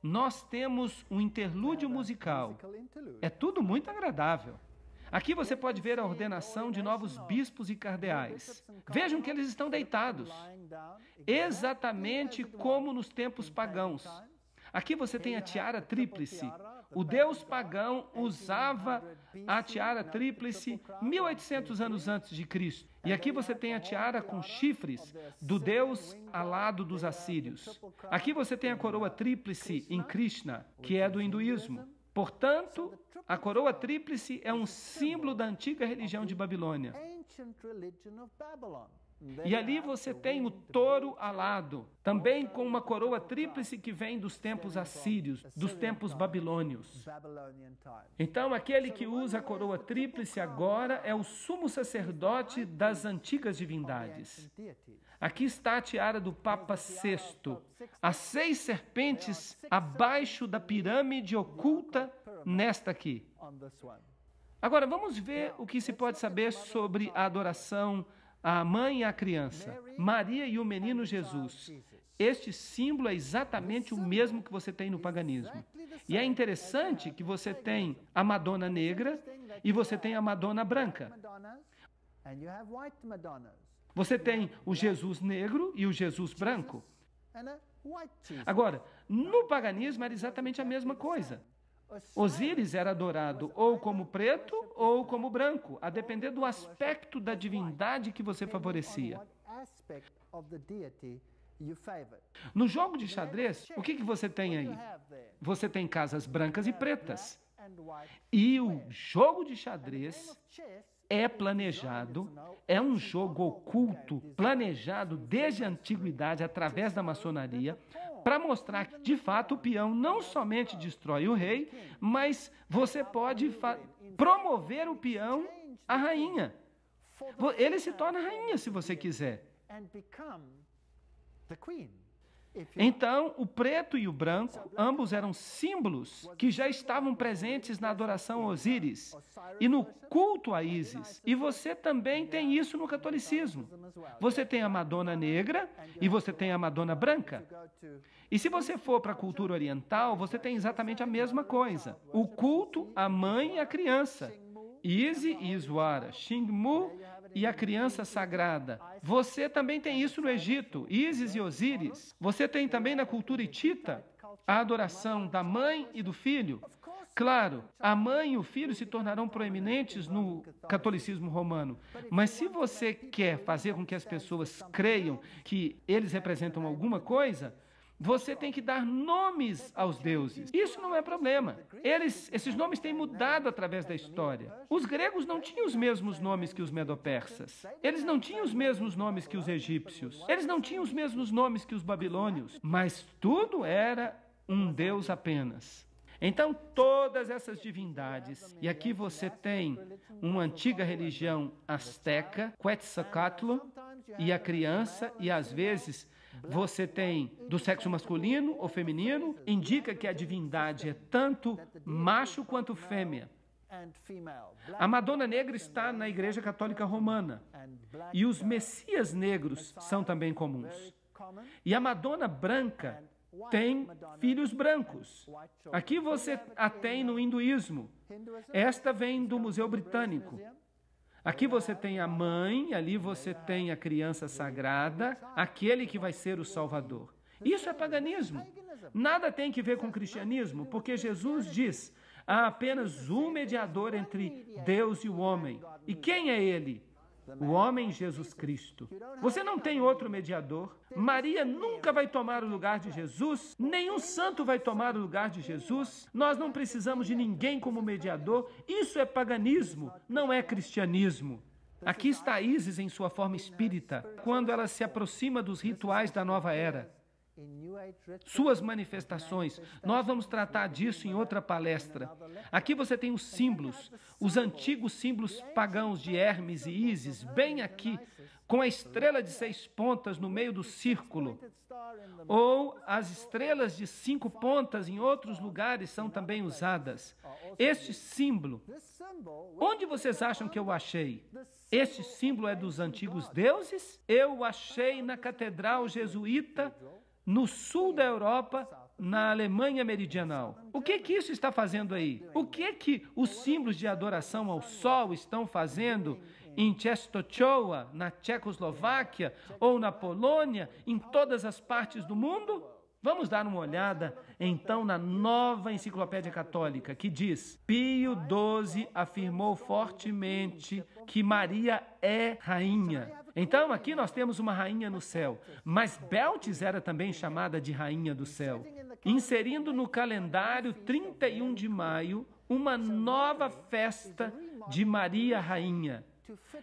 [SPEAKER 1] Nós temos um interlúdio musical. É tudo muito agradável. Aqui você pode ver a ordenação de novos bispos e cardeais. Vejam que eles estão deitados, exatamente como nos tempos pagãos. Aqui você tem a tiara tríplice. Tá o deus pagão é usava é a tiara é tríplice 1800 anos antes de Cristo. E aqui você tem a tiara com chifres tá do deus alado dos assírios. Aqui você tem a coroa tríplice em Krishna, que é do hinduísmo. Portanto, a coroa tríplice é um símbolo da antiga religião de Babilônia. E ali você tem o touro alado, também com uma coroa tríplice que vem dos tempos assírios, dos tempos babilônios. Então, aquele que usa a coroa tríplice agora é o sumo sacerdote das antigas divindades. Aqui está a tiara do Papa VI. As seis serpentes abaixo da pirâmide oculta nesta aqui. Agora, vamos ver o que se pode saber sobre a adoração a mãe e a criança, Maria e o menino Jesus. Este símbolo é exatamente o mesmo que você tem no paganismo. E é interessante que você tem a Madonna negra e você tem a Madonna branca. Você tem o Jesus negro e o Jesus branco. Agora, no paganismo era exatamente a mesma coisa. Osíris era adorado ou como preto ou como branco, a depender do aspecto da divindade que você favorecia. No jogo de xadrez, o que, que você tem aí? Você tem casas brancas e pretas. E o jogo de xadrez é planejado, é um jogo oculto, planejado desde a antiguidade através da maçonaria para mostrar que, de fato, o peão não somente destrói o rei, mas você pode promover o peão à rainha. Ele se torna rainha se você quiser. Então, o preto e o branco, ambos eram símbolos que já estavam presentes na adoração a Osíris e no culto a Ísis. E você também tem isso no catolicismo. Você tem a Madonna negra e você tem a Madonna branca. E se você for para a cultura oriental, você tem exatamente a mesma coisa: o culto à mãe e à criança. Ize e Iswara, Xingmu e a criança sagrada. Você também tem isso no Egito, Ísis e Osíris. Você tem também na cultura hitita a adoração da mãe e do filho. Claro, a mãe e o filho se tornarão proeminentes no catolicismo romano, mas se você quer fazer com que as pessoas creiam que eles representam alguma coisa, você tem que dar nomes aos deuses. Isso não é problema. Eles, esses nomes têm mudado através da história. Os gregos não tinham os mesmos nomes que os medopersas. Eles não tinham os mesmos nomes que os egípcios. Eles não tinham os mesmos nomes que os babilônios. Mas tudo era um deus apenas. Então, todas essas divindades, e aqui você tem uma antiga religião asteca, Quetzalcoatl, e a criança, e às vezes você tem do sexo masculino ou feminino, indica que a divindade é tanto macho quanto fêmea. A Madonna Negra está na Igreja Católica Romana. E os Messias negros são também comuns. E a Madonna Branca tem filhos brancos. Aqui você a tem no hinduísmo. Esta vem do Museu Britânico. Aqui você tem a mãe, ali você tem a criança sagrada, aquele que vai ser o Salvador. Isso é paganismo. Nada tem que ver com cristianismo, porque Jesus diz: há apenas um mediador entre Deus e o homem. E quem é ele? o homem Jesus Cristo. Você não tem outro mediador. Maria nunca vai tomar o lugar de Jesus, nenhum santo vai tomar o lugar de Jesus. Nós não precisamos de ninguém como mediador. Isso é paganismo, não é cristianismo. Aqui está Isis em sua forma espírita, quando ela se aproxima dos rituais da nova era suas manifestações. Nós vamos tratar disso em outra palestra. Aqui você tem os símbolos, os antigos símbolos pagãos de Hermes e Ísis, bem aqui, com a estrela de seis pontas no meio do círculo. Ou as estrelas de cinco pontas em outros lugares são também usadas. Este símbolo, onde vocês acham que eu achei? Este símbolo é dos antigos deuses? Eu o achei na Catedral Jesuíta no sul da Europa, na Alemanha Meridional. O que que isso está fazendo aí? O que que os símbolos de adoração ao sol estão fazendo em Czestochowa, na Tchecoslováquia ou na Polônia, em todas as partes do mundo? Vamos dar uma olhada então na nova enciclopédia católica que diz: Pio XII afirmou fortemente que Maria é rainha. Então aqui nós temos uma rainha no céu, mas Beltis era também chamada de rainha do céu, inserindo no calendário 31 de maio uma nova festa de Maria Rainha.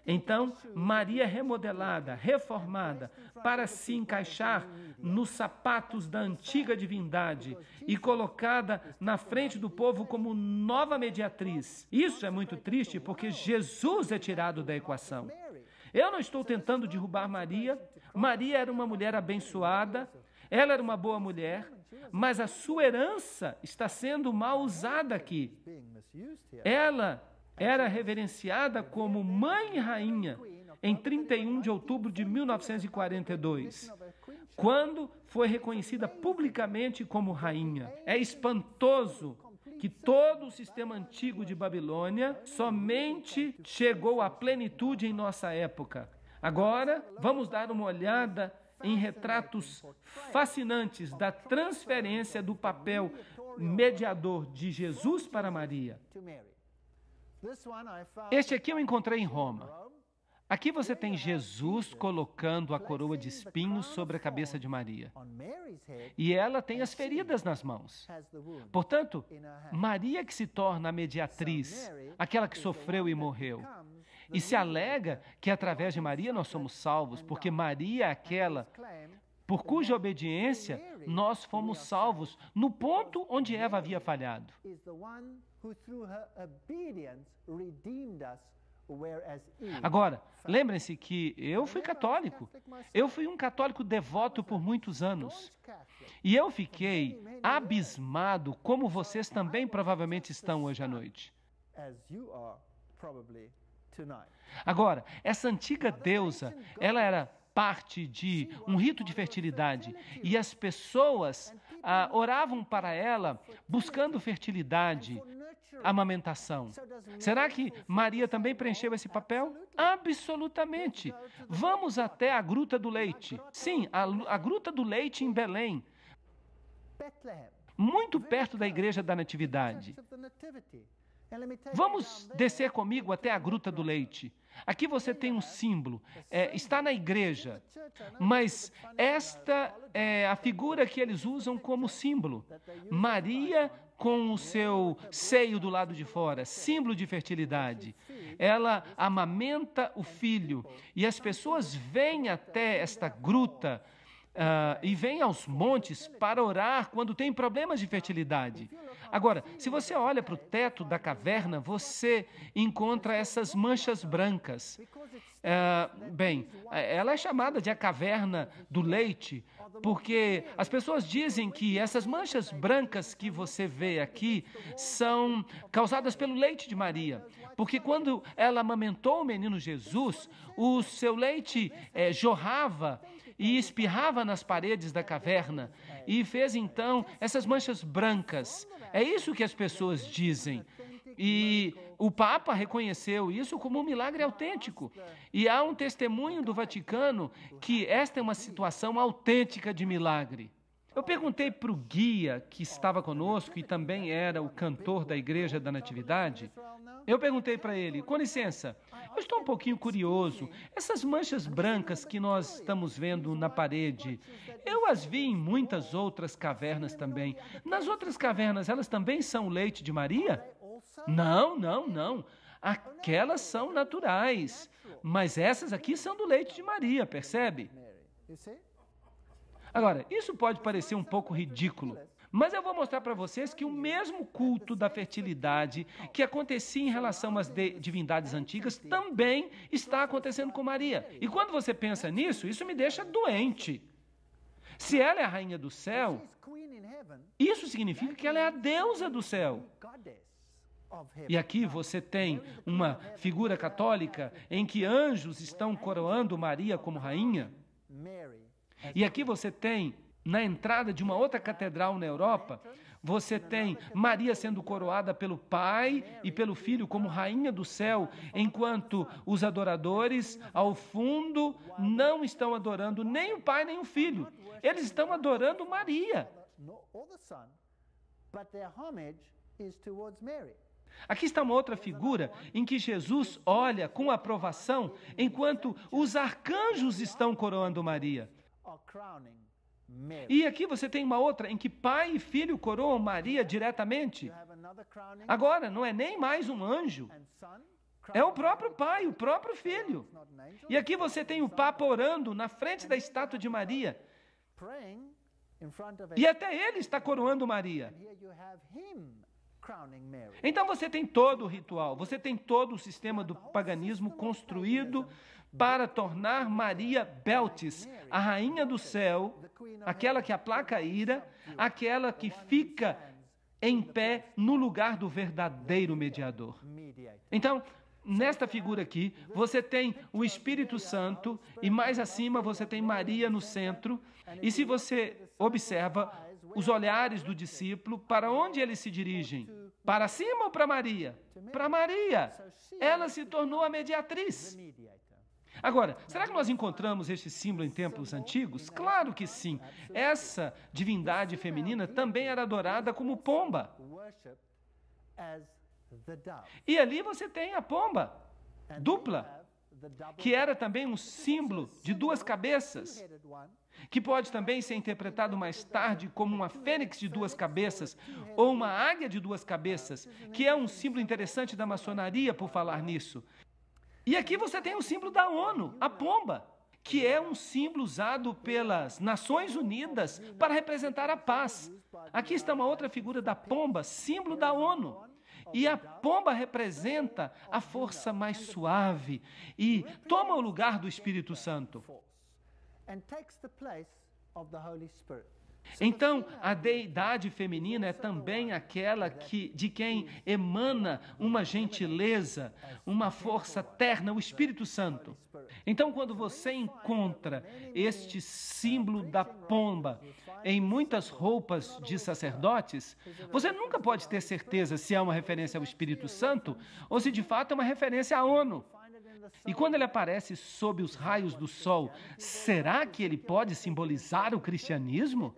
[SPEAKER 1] Então, Maria remodelada, reformada, para se encaixar nos sapatos da antiga divindade e colocada na frente do povo como nova mediatriz. Isso é muito triste porque Jesus é tirado da equação. Eu não estou tentando derrubar Maria. Maria era uma mulher abençoada, ela era uma boa mulher, mas a sua herança está sendo mal usada aqui. Ela era reverenciada como mãe rainha em 31 de outubro de 1942, quando foi reconhecida publicamente como rainha. É espantoso que todo o sistema antigo de Babilônia somente chegou à plenitude em nossa época. Agora, vamos dar uma olhada em retratos fascinantes da transferência do papel mediador de Jesus para Maria. Este aqui eu encontrei em Roma. Aqui você tem Jesus colocando a coroa de espinhos sobre a cabeça de Maria. E ela tem as feridas nas mãos. Portanto, Maria que se torna a mediatriz, aquela que sofreu e morreu. E se alega que através de Maria nós somos salvos, porque Maria é aquela por cuja obediência nós fomos salvos no ponto onde Eva havia falhado. Agora, lembrem-se que eu fui católico. Eu fui um católico devoto por muitos anos. E eu fiquei abismado, como vocês também provavelmente estão hoje à noite. Agora, essa antiga deusa, ela era parte de um rito de fertilidade e as pessoas ah, oravam para ela buscando fertilidade amamentação. Será que Maria também preencheu esse papel? Absolutamente. Vamos até a Gruta do Leite. Sim, a, a Gruta do Leite em Belém. Muito perto da igreja da Natividade. Vamos descer comigo até a Gruta do Leite. Aqui você tem um símbolo, é, está na igreja, mas esta é a figura que eles usam como símbolo. Maria com o seu seio do lado de fora, símbolo de fertilidade. Ela amamenta o filho e as pessoas vêm até esta gruta Uh, e vem aos montes para orar quando tem problemas de fertilidade. Agora, se você olha para o teto da caverna, você encontra essas manchas brancas. Uh, bem, ela é chamada de a caverna do leite, porque as pessoas dizem que essas manchas brancas que você vê aqui são causadas pelo leite de Maria. Porque quando ela amamentou o menino Jesus, o seu leite eh, jorrava e espirrava nas paredes da caverna e fez então essas manchas brancas. É isso que as pessoas dizem. E o Papa reconheceu isso como um milagre autêntico. E há um testemunho do Vaticano que esta é uma situação autêntica de milagre. Eu perguntei para o guia que estava conosco e também era o cantor da igreja da Natividade. Eu perguntei para ele: com licença, eu estou um pouquinho curioso. Essas manchas brancas que nós estamos vendo na parede, eu as vi em muitas outras cavernas também. Nas outras cavernas, elas também são leite de Maria? Não, não, não. Aquelas são naturais, mas essas aqui são do leite de Maria, percebe? Agora, isso pode parecer um pouco ridículo, mas eu vou mostrar para vocês que o mesmo culto da fertilidade que acontecia em relação às divindades antigas também está acontecendo com Maria. E quando você pensa nisso, isso me deixa doente. Se ela é a rainha do céu, isso significa que ela é a deusa do céu. E aqui você tem uma figura católica em que anjos estão coroando Maria como rainha. E aqui você tem, na entrada de uma outra catedral na Europa, você tem Maria sendo coroada pelo Pai e pelo Filho como rainha do céu, enquanto os adoradores ao fundo não estão adorando nem o Pai nem o Filho. Eles estão adorando Maria. Aqui está uma outra figura em que Jesus olha com aprovação enquanto os arcanjos estão coroando Maria. E aqui você tem uma outra em que pai e filho coroam Maria diretamente. Agora, não é nem mais um anjo. É o próprio pai, o próprio filho. E aqui você tem o Papa orando na frente da estátua de Maria.
[SPEAKER 2] E até ele está coroando Maria. Então
[SPEAKER 1] você tem todo o ritual, você tem todo o sistema do paganismo construído para tornar Maria Beltis, a rainha do céu, aquela que aplaca a ira, aquela que fica em pé no lugar do verdadeiro mediador. Então, nesta figura aqui, você tem o Espírito Santo e mais acima você tem Maria no centro. E se você observa os olhares do discípulo, para onde eles se dirigem? Para cima ou para Maria? Para Maria. Ela se tornou a mediatriz. Agora, será que nós encontramos este símbolo em templos antigos? Claro que sim. Essa divindade feminina também era adorada como pomba. E ali você tem a pomba dupla, que era também um símbolo de duas cabeças, que pode também ser interpretado mais tarde como uma fênix de duas cabeças ou uma águia de duas cabeças, que é um símbolo interessante da maçonaria por falar nisso. E aqui você tem o símbolo da ONU, a pomba, que é um símbolo usado pelas Nações Unidas para representar a paz. Aqui está uma outra figura da pomba, símbolo da ONU. E a pomba representa a força mais suave e toma o lugar do Espírito Santo.
[SPEAKER 2] And takes the place of the Holy Spirit.
[SPEAKER 1] Então, a deidade feminina é também aquela que, de quem emana uma gentileza, uma força terna, o Espírito Santo. Então, quando você encontra este símbolo da pomba em muitas roupas de sacerdotes, você nunca pode ter certeza se é uma referência ao Espírito Santo ou se de fato é uma referência à ONU. E quando ele aparece sob os raios do sol, será que ele pode simbolizar o cristianismo?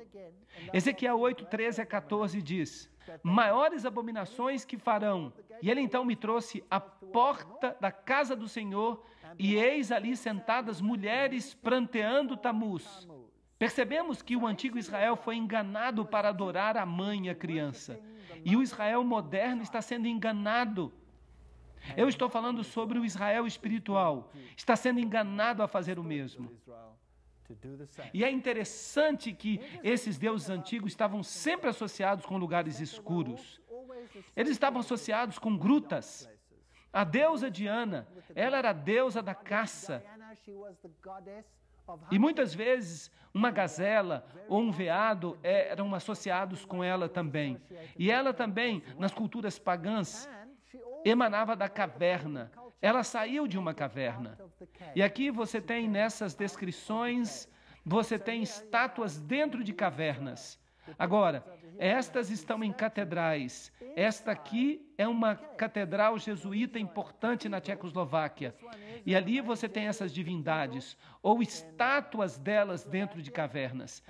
[SPEAKER 1] Ezequiel 8, 13 a 14 diz: Maiores abominações que farão. E ele então me trouxe à porta da casa do Senhor, e eis ali sentadas mulheres pranteando Tamuz. Percebemos que o antigo Israel foi enganado para adorar a mãe e a criança. E o Israel moderno está sendo enganado é. Eu estou falando sobre o Israel espiritual. Está sendo enganado a fazer o mesmo. E é interessante que esses deuses antigos estavam sempre associados com lugares escuros. Eles estavam associados com grutas. A deusa Diana, ela era a deusa da caça. E muitas vezes uma gazela ou um veado eram associados com ela também. E ela também, nas culturas pagãs, emanava da caverna. Ela saiu de uma caverna. E aqui você tem nessas descrições, você tem estátuas dentro de cavernas. Agora, estas estão em catedrais. Esta aqui é uma catedral jesuíta importante na Tchecoslováquia. E ali você tem essas divindades, ou estátuas delas dentro de cavernas.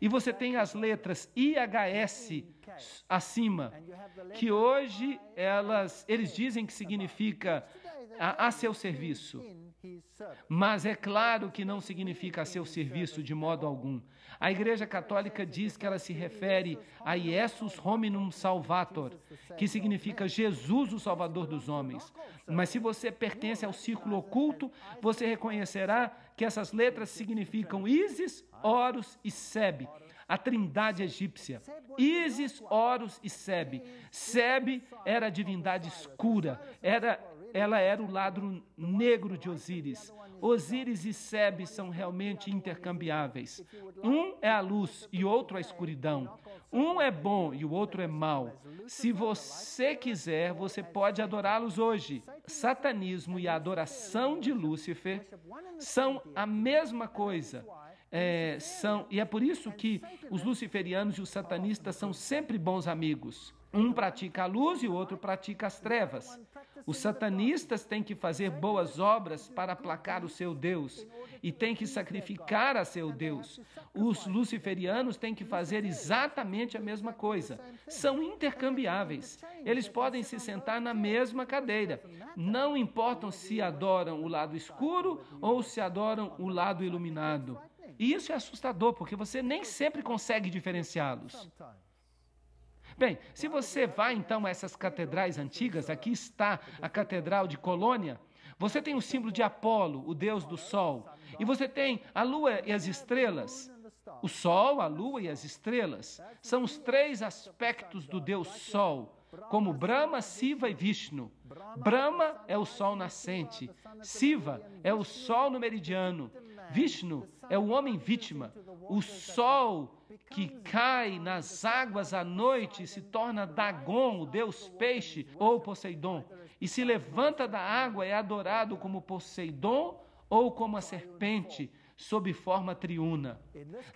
[SPEAKER 1] E você tem as letras IHS acima, que hoje elas, eles dizem que significa a, a seu serviço. Mas é claro que não significa a seu serviço de modo algum. A Igreja Católica diz que ela se refere a Jesus hominum salvator, que significa Jesus o salvador dos homens. Mas se você pertence ao círculo oculto, você reconhecerá que essas letras significam Isis, Horus e Sebe a trindade egípcia. Isis, Horus e Sebe. Sebe era a divindade escura, era ela era o lado negro de Osíris. Osíris e Sebe são realmente intercambiáveis. Um é a luz e outro a escuridão. Um é bom e o outro é mau. Se você quiser, você pode adorá-los hoje. Satanismo e a adoração de Lúcifer são a mesma coisa. É, são, e é por isso que os luciferianos e os satanistas são sempre bons amigos. Um pratica a luz e o outro pratica as trevas. Os satanistas têm que fazer boas obras para aplacar o seu Deus e têm que sacrificar a seu Deus. Os luciferianos têm que fazer exatamente a mesma coisa. São intercambiáveis. Eles podem se sentar na mesma cadeira. Não importam se adoram o lado escuro ou se adoram o lado iluminado. E isso é assustador, porque você nem sempre consegue diferenciá-los. Bem, se você vai então a essas catedrais antigas, aqui está a Catedral de Colônia. Você tem o símbolo de Apolo, o deus do sol, e você tem a lua e as estrelas. O sol, a lua e as estrelas são os três aspectos do deus sol, como Brahma, Siva e Vishnu. Brahma é o sol nascente, Siva é o sol no meridiano, Vishnu é o homem vítima, o sol que cai nas águas à noite e se torna Dagon, o deus peixe, ou Poseidon, e se levanta da água é adorado como Poseidon ou como a serpente, sob forma triuna.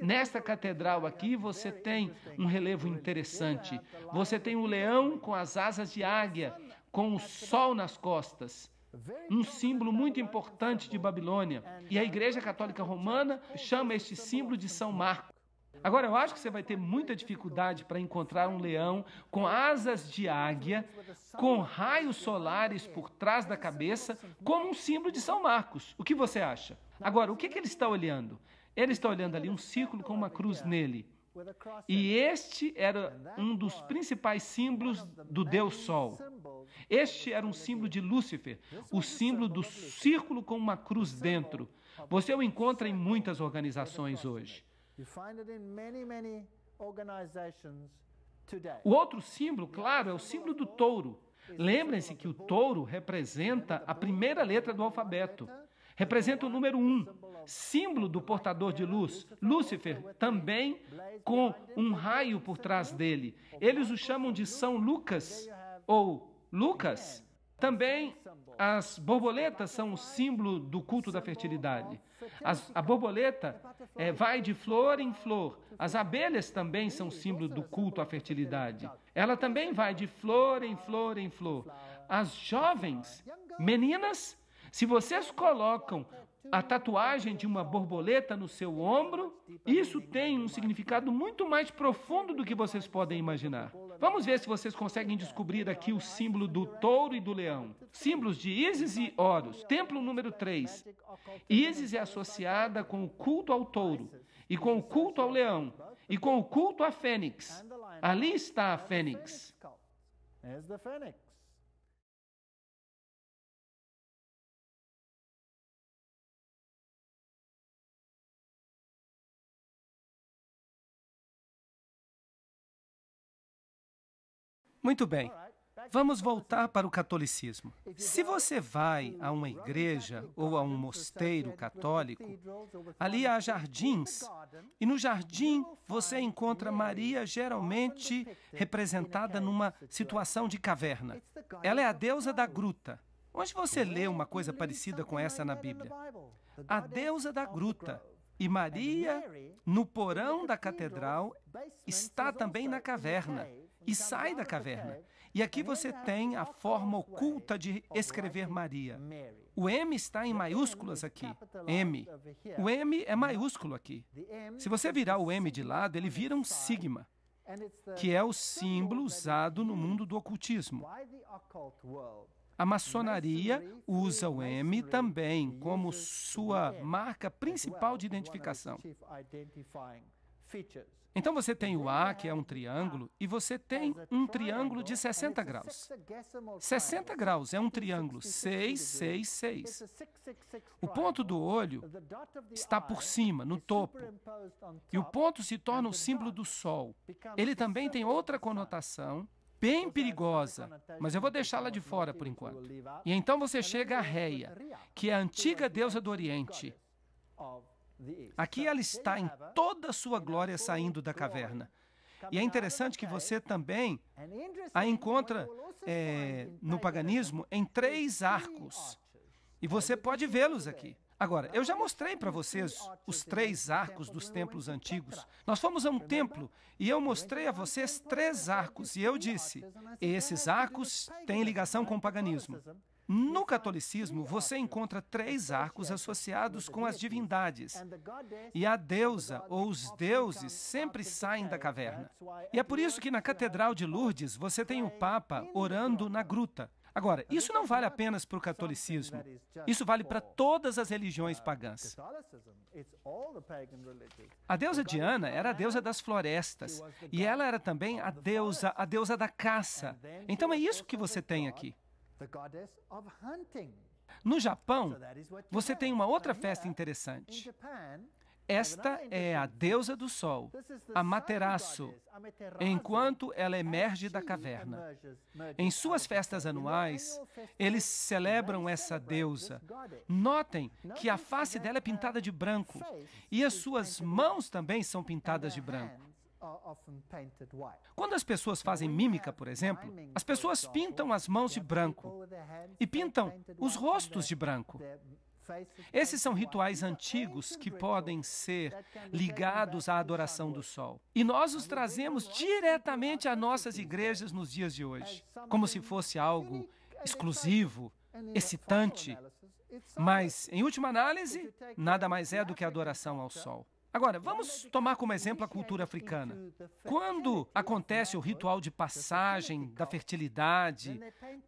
[SPEAKER 1] Nesta catedral aqui você tem um relevo interessante. Você tem o um leão com as asas de águia, com o sol nas costas um símbolo muito importante de Babilônia. E a Igreja Católica Romana chama este símbolo de São Marco. Agora, eu acho que você vai ter muita dificuldade para encontrar um leão com asas de águia, com raios solares por trás da cabeça, como um símbolo de São Marcos. O que você acha? Agora, o que, que ele está olhando? Ele está olhando ali um círculo com uma cruz nele. E este era um dos principais símbolos do Deus Sol. Este era um símbolo de Lúcifer, o símbolo do círculo com uma cruz dentro. Você o encontra em muitas organizações hoje. O outro símbolo, claro, é o símbolo do touro. Lembrem-se que o touro representa a primeira letra do alfabeto, representa o número um, símbolo do portador de luz, Lúcifer, também com um raio por trás dele. Eles o chamam de São Lucas ou Lucas, também as borboletas são o símbolo do culto da fertilidade. As, a borboleta é, vai de flor em flor. As abelhas também são símbolo do culto à fertilidade. Ela também vai de flor em flor em flor. As jovens meninas, se vocês colocam a tatuagem de uma borboleta no seu ombro, isso tem um significado muito mais profundo do que vocês podem imaginar. Vamos ver se vocês conseguem descobrir aqui o símbolo do touro e do leão. Símbolos de Ísis e Horus. Templo número 3. Ísis é associada com o culto ao touro, e com o culto ao leão, e com o culto à fênix. Ali está a fênix. Muito bem. Vamos voltar para o catolicismo. Se você vai a uma igreja ou a um mosteiro católico, ali há jardins. E no jardim você encontra Maria geralmente representada numa situação de caverna. Ela é a deusa da gruta. Onde você lê uma coisa parecida com essa na Bíblia? A deusa da gruta. E Maria, no porão da catedral, está também na caverna e sai da caverna. E aqui você tem a forma oculta de escrever Maria. O M está em maiúsculas aqui. M. O M é maiúsculo aqui. Se você virar o M de lado, ele vira um sigma, que é o símbolo usado no mundo do ocultismo. A maçonaria usa o M também como sua marca principal de identificação. Então você tem o A, que é um triângulo, e você tem um triângulo de 60 graus. 60 graus é um triângulo 6, 6, 6. O ponto do olho está por cima, no topo, e o ponto se torna o símbolo do sol. Ele também tem outra conotação, bem perigosa, mas eu vou deixá-la de fora por enquanto. E então você chega a Reia, que é a antiga deusa do Oriente, Aqui ela está em toda a sua glória saindo da caverna. E é interessante que você também a encontra é, no paganismo em três arcos. E você pode vê-los aqui. Agora, eu já mostrei para vocês os três arcos dos templos antigos. Nós fomos a um templo e eu mostrei a vocês três arcos. E eu disse: esses arcos têm ligação com o paganismo. No catolicismo, você encontra três arcos associados com as divindades. E a deusa ou os deuses sempre saem da caverna. E é por isso que na Catedral de Lourdes você tem o Papa orando na gruta. Agora, isso não vale apenas para o catolicismo. Isso vale para todas as religiões pagãs. A deusa Diana era a deusa das florestas e ela era também a deusa, a deusa da caça. Então é isso que você tem aqui. No Japão, você tem uma outra festa interessante. Esta é a deusa do sol, Amaterasu, enquanto ela emerge da caverna. Em suas festas anuais, eles celebram essa deusa. Notem que a face dela é pintada de branco e as suas mãos também são pintadas de branco. Quando as pessoas fazem mímica, por exemplo, as pessoas pintam as mãos de branco e pintam os rostos de branco. Esses são rituais antigos que podem ser ligados à adoração do sol. E nós os trazemos diretamente a nossas igrejas nos dias de hoje, como se fosse algo exclusivo, excitante. Mas, em última análise, nada mais é do que adoração ao sol. Agora, vamos tomar como exemplo a cultura africana. Quando acontece o ritual de passagem da fertilidade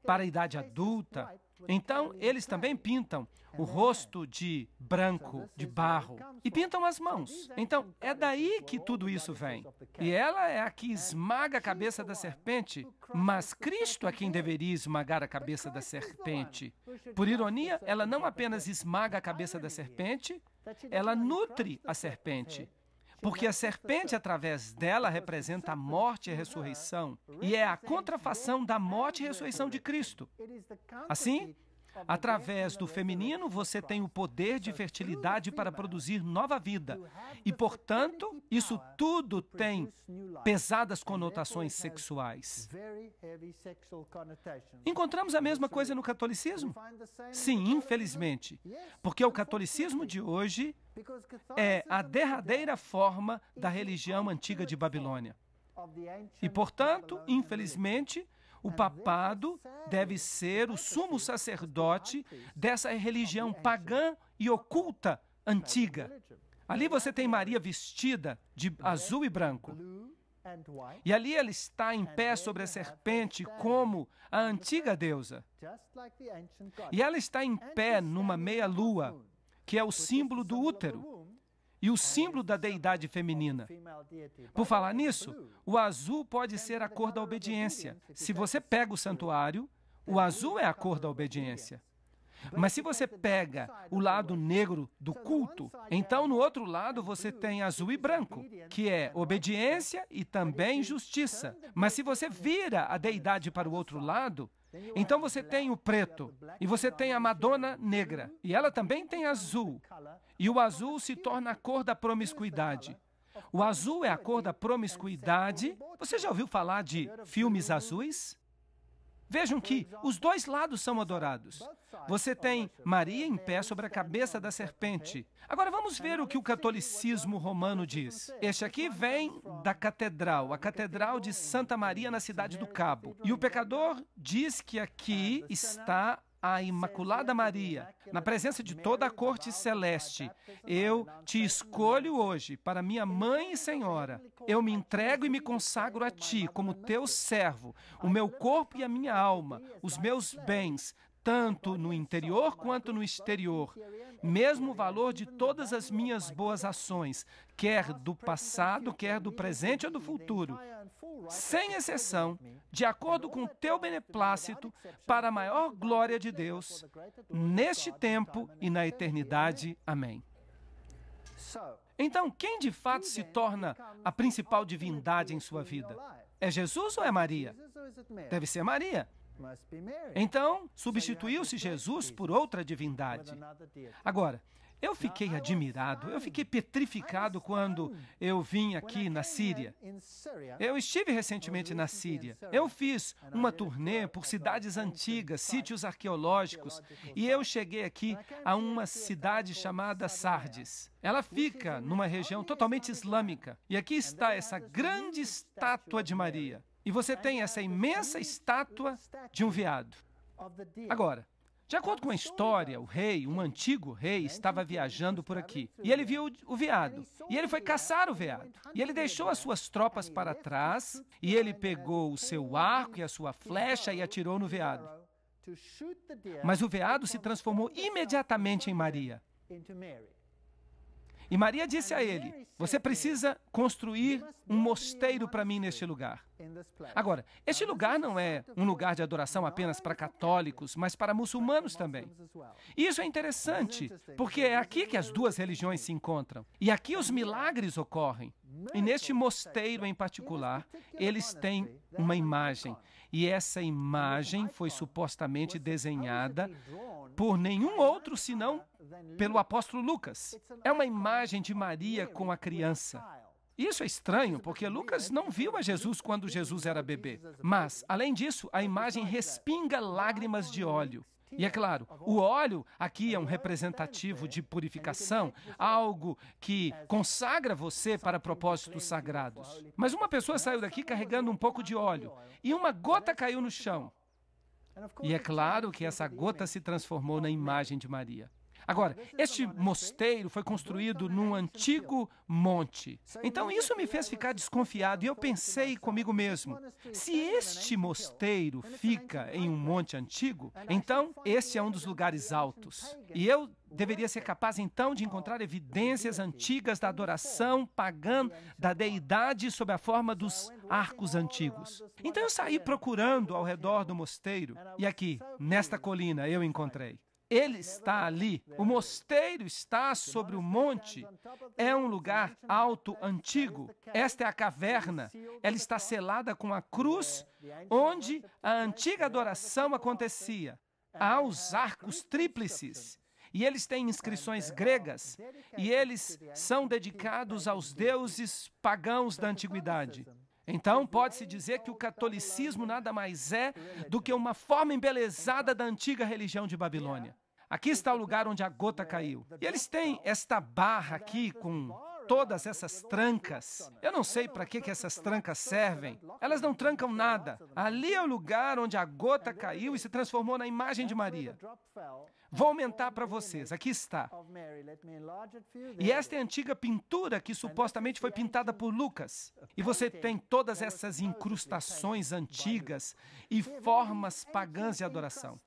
[SPEAKER 1] para a idade adulta, então, eles também pintam o rosto de branco, de barro, e pintam as mãos. Então, é daí que tudo isso vem. E ela é a que esmaga a cabeça da serpente, mas Cristo é quem deveria esmagar a cabeça da serpente. Por ironia, ela não apenas esmaga a cabeça da serpente, ela nutre a serpente porque a serpente, através dela, representa a morte e a ressurreição, e é a contrafação da morte e ressurreição de Cristo. Assim, Tá Através do feminino, você tem o poder de fertilidade para produzir nova vida. E, portanto, isso tudo tem pesadas conotações sexuais. Encontramos a mesma coisa no catolicismo? Sim, infelizmente. Porque o catolicismo de hoje é a derradeira forma da religião antiga de Babilônia. E, portanto, infelizmente, o papado deve ser o sumo sacerdote dessa religião pagã e oculta antiga. Ali você tem Maria vestida de azul e branco. E ali ela está em pé sobre a serpente, como a antiga deusa. E ela está em pé numa meia-lua, que é o símbolo do útero e o símbolo da deidade feminina. Por falar nisso, o azul pode ser a cor da obediência. Se você pega o santuário, o azul é a cor da obediência. Mas se você pega o lado negro do culto, então no outro lado você tem azul e branco, que é obediência e também justiça. Mas se você vira a deidade para o outro lado, então você tem o então preto e você tem a Madonna negra. E ela também tem então, azul. E o azul se torna a cor da promiscuidade. O azul é a cor da promiscuidade. É você já ouviu falar de filmes azuis? Vejam que os dois lados são adorados. Você tem Maria em pé sobre a cabeça da serpente. Agora vamos ver o que o catolicismo romano diz. Este aqui vem da catedral, a Catedral de Santa Maria na cidade do Cabo. E o pecador diz que aqui está à Imaculada Maria, na presença de toda a corte celeste: Eu te escolho hoje para minha mãe e senhora. Eu me entrego e me consagro a ti como teu servo, o meu corpo e a minha alma, os meus bens, tanto no interior quanto no exterior, mesmo o valor de todas as minhas boas ações, quer do passado, quer do presente ou do futuro sem exceção, de acordo com teu beneplácito, para a maior glória de Deus, neste tempo e na eternidade. Amém. Então, quem de fato se torna a principal divindade em sua vida? É Jesus ou é Maria?
[SPEAKER 2] Deve ser Maria.
[SPEAKER 1] Então, substituiu-se Jesus por outra divindade. Agora, eu fiquei admirado, eu fiquei petrificado quando eu vim aqui na Síria. Eu estive recentemente na Síria. Eu fiz uma turnê por cidades antigas, sítios arqueológicos, e eu cheguei aqui a uma cidade chamada Sardes. Ela fica numa região totalmente islâmica. E aqui está essa grande estátua de Maria. E você tem essa imensa estátua de um veado. Agora, de acordo com a história, o rei, um antigo rei, estava viajando por aqui. E ele viu o veado. E ele foi caçar o veado. E ele deixou as suas tropas para trás. E ele pegou o seu arco e a sua flecha e atirou no veado.
[SPEAKER 2] Mas o veado
[SPEAKER 1] se transformou imediatamente em Maria. E Maria disse a ele: Você precisa construir um mosteiro para mim neste lugar. Agora, este lugar não é um lugar de adoração apenas para católicos, mas para muçulmanos também. E isso é interessante, porque é aqui que as duas religiões se encontram. E aqui os milagres ocorrem. E neste mosteiro em particular, eles têm uma imagem. E essa imagem foi supostamente desenhada por nenhum outro senão pelo apóstolo Lucas. É uma imagem de Maria com a criança. Isso é estranho, porque Lucas não viu a Jesus quando Jesus era bebê. Mas, além disso, a imagem respinga lágrimas de óleo. E é claro, o óleo aqui é um representativo de purificação, algo que consagra você para propósitos sagrados. Mas uma pessoa saiu daqui carregando um pouco de óleo e uma gota caiu no chão. E é claro que essa gota se transformou na imagem de Maria. Agora, este mosteiro foi construído num antigo monte. Então, isso me fez né? ficar desconfiado e eu né? pensei comigo mesmo: né? se este mosteiro fica em um monte antigo, então este é, é um dos lugares altos. E eu deveria ser capaz então de encontrar evidências antigas da adoração pagã da deidade sob a forma dos arcos antigos. Então eu saí procurando ao redor do mosteiro e aqui, nesta colina, eu encontrei. Ele está ali. O mosteiro está sobre o monte. É um lugar alto, antigo. Esta é a caverna. Ela está selada com a cruz, onde a antiga adoração acontecia. Há os arcos tríplices. E eles têm inscrições gregas, e eles são dedicados aos deuses pagãos da antiguidade. Então, pode-se dizer que o catolicismo nada mais é do que uma forma embelezada da antiga religião de Babilônia. Aqui está o lugar onde a gota caiu. E eles têm esta barra aqui com todas essas trancas. Eu não sei para que, que essas trancas servem. Elas não trancam nada. Ali é o lugar onde a gota caiu e se transformou na imagem de Maria. Vou aumentar para vocês, aqui está. E esta é a antiga pintura que supostamente foi pintada por Lucas. E você tem todas essas incrustações antigas e formas pagãs de adoração.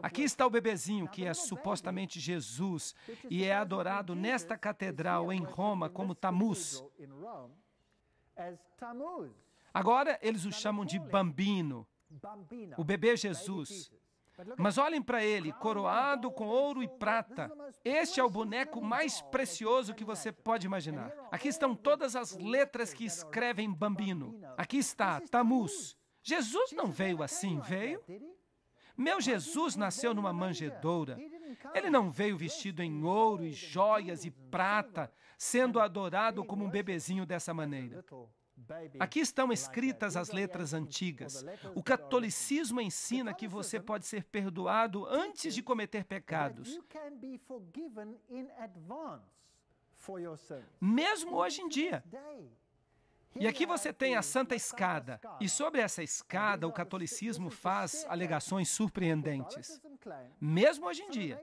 [SPEAKER 1] Aqui está o bebezinho que é supostamente Jesus e é adorado nesta catedral em Roma como Tamuz. Agora eles o chamam de Bambino, o bebê Jesus. Mas olhem para ele, coroado com ouro e prata. Este é o boneco mais precioso que você pode imaginar. Aqui estão todas as letras que escrevem Bambino. Aqui está Tamuz. Jesus não veio assim, veio? Meu Jesus nasceu numa manjedoura. Ele não veio vestido em ouro e joias e prata, sendo adorado como um bebezinho dessa maneira. Aqui estão escritas as letras antigas. O catolicismo ensina que você pode ser perdoado antes de cometer pecados. Mesmo hoje em dia. E aqui você tem a Santa Escada, e sobre essa escada o catolicismo faz alegações surpreendentes, mesmo hoje em dia.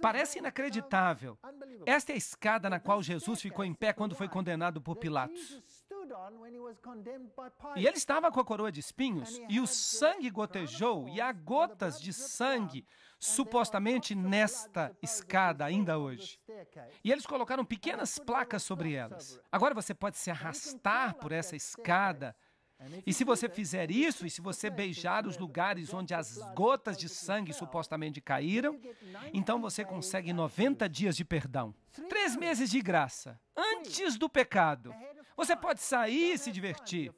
[SPEAKER 1] Parece inacreditável. Esta é a escada na qual Jesus ficou em pé quando foi condenado por Pilatos. E ele estava com a coroa de espinhos, e o sangue gotejou, e há gotas de sangue, supostamente nesta escada ainda hoje. E eles colocaram pequenas placas sobre elas. Agora você pode se arrastar por essa escada. E se você fizer isso, e se você beijar os lugares onde as gotas de sangue supostamente caíram, então você consegue 90 dias de perdão, três meses de graça, antes do pecado. Você pode sair e se divertir.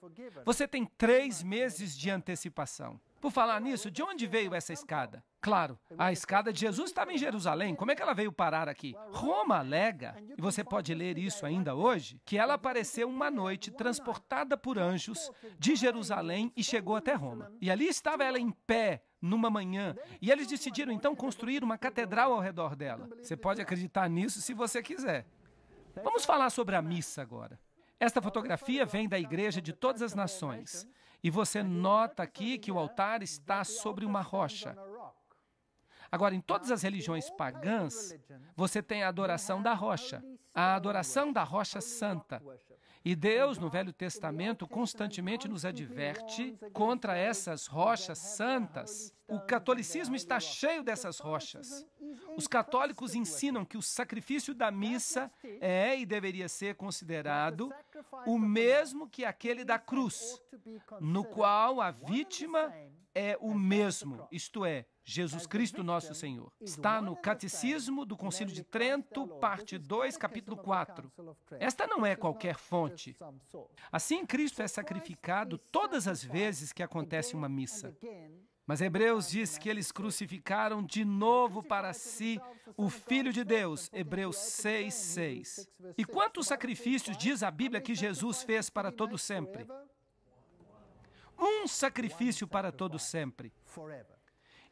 [SPEAKER 1] Você tem três meses de antecipação. Por falar nisso, de onde veio essa escada? Claro, a escada de Jesus estava em Jerusalém. Como é que ela veio parar aqui? Roma alega, e você pode ler isso ainda hoje, que ela apareceu uma noite transportada por anjos de Jerusalém e chegou até Roma. E ali estava ela em pé numa manhã, e eles decidiram então construir uma catedral ao redor dela. Você pode acreditar nisso se você quiser. Vamos falar sobre a missa agora. Esta fotografia vem da Igreja de Todas as Nações. E você nota aqui que o altar está sobre uma rocha. Agora, em todas as religiões pagãs, você tem a adoração da rocha, a adoração da rocha santa. E Deus, no Velho Testamento, constantemente nos adverte contra essas rochas santas. O catolicismo está cheio dessas rochas. Os católicos ensinam que o sacrifício da missa é e deveria ser considerado o mesmo que aquele da cruz, no qual a vítima é o mesmo, isto é, Jesus Cristo nosso Senhor. Está no Catecismo do Concílio de Trento, parte 2, capítulo 4. Esta não é qualquer fonte. Assim, Cristo é sacrificado todas as vezes que acontece uma missa. Mas Hebreus diz que eles crucificaram de novo para si o Filho de Deus, Hebreus 6, 6. E quantos sacrifícios diz a Bíblia que Jesus fez para todo sempre? Um sacrifício para todo sempre.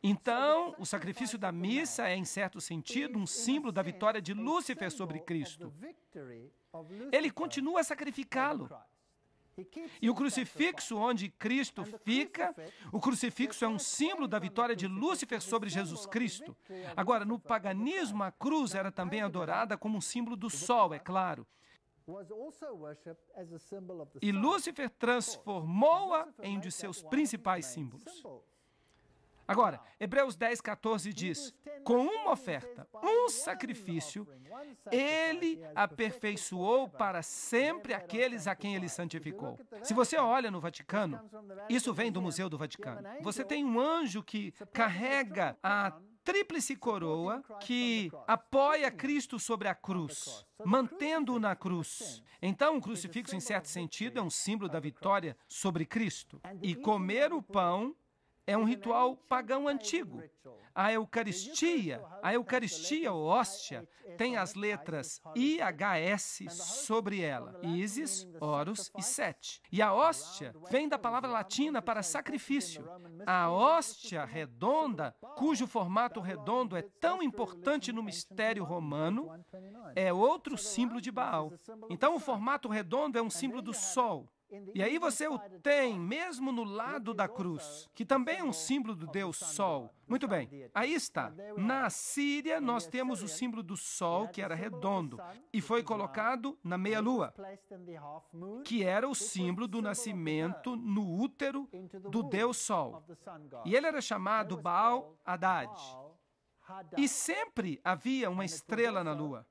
[SPEAKER 1] Então, o sacrifício da missa é, em certo sentido, um símbolo da vitória de Lúcifer sobre Cristo. Ele continua a sacrificá-lo. E o crucifixo onde Cristo fica, o crucifixo é um símbolo da vitória de Lúcifer sobre Jesus Cristo. Agora, no paganismo, a cruz era também adorada como um símbolo do sol, é claro. E Lúcifer transformou-a em um de seus principais símbolos. Agora, Hebreus 10, 14 diz: com uma oferta, um sacrifício, ele aperfeiçoou para sempre aqueles a quem ele santificou. Se você olha no Vaticano, isso vem do Museu do Vaticano. Você tem um anjo que carrega a tríplice coroa que apoia Cristo sobre a cruz, mantendo-o na cruz. Então, o crucifixo, em certo sentido, é um símbolo da vitória sobre Cristo. E comer o pão é um ritual pagão antigo. A Eucaristia, a Eucaristia ou hóstia, tem as letras IHS sobre ela, Isis, Horus e Sete. E a hóstia vem da palavra latina para sacrifício. A hóstia redonda, cujo formato redondo é tão importante no mistério romano, é outro símbolo de Baal. Então o formato redondo é um símbolo do sol. E aí você o tem mesmo no lado da cruz, que também é um símbolo do Deus Sol. Muito bem, aí está. Na Síria nós temos o símbolo do Sol, que era redondo, e foi colocado na meia-lua, que era o símbolo do nascimento no útero do Deus Sol. E ele era chamado Baal Haddad. E sempre havia uma estrela na lua.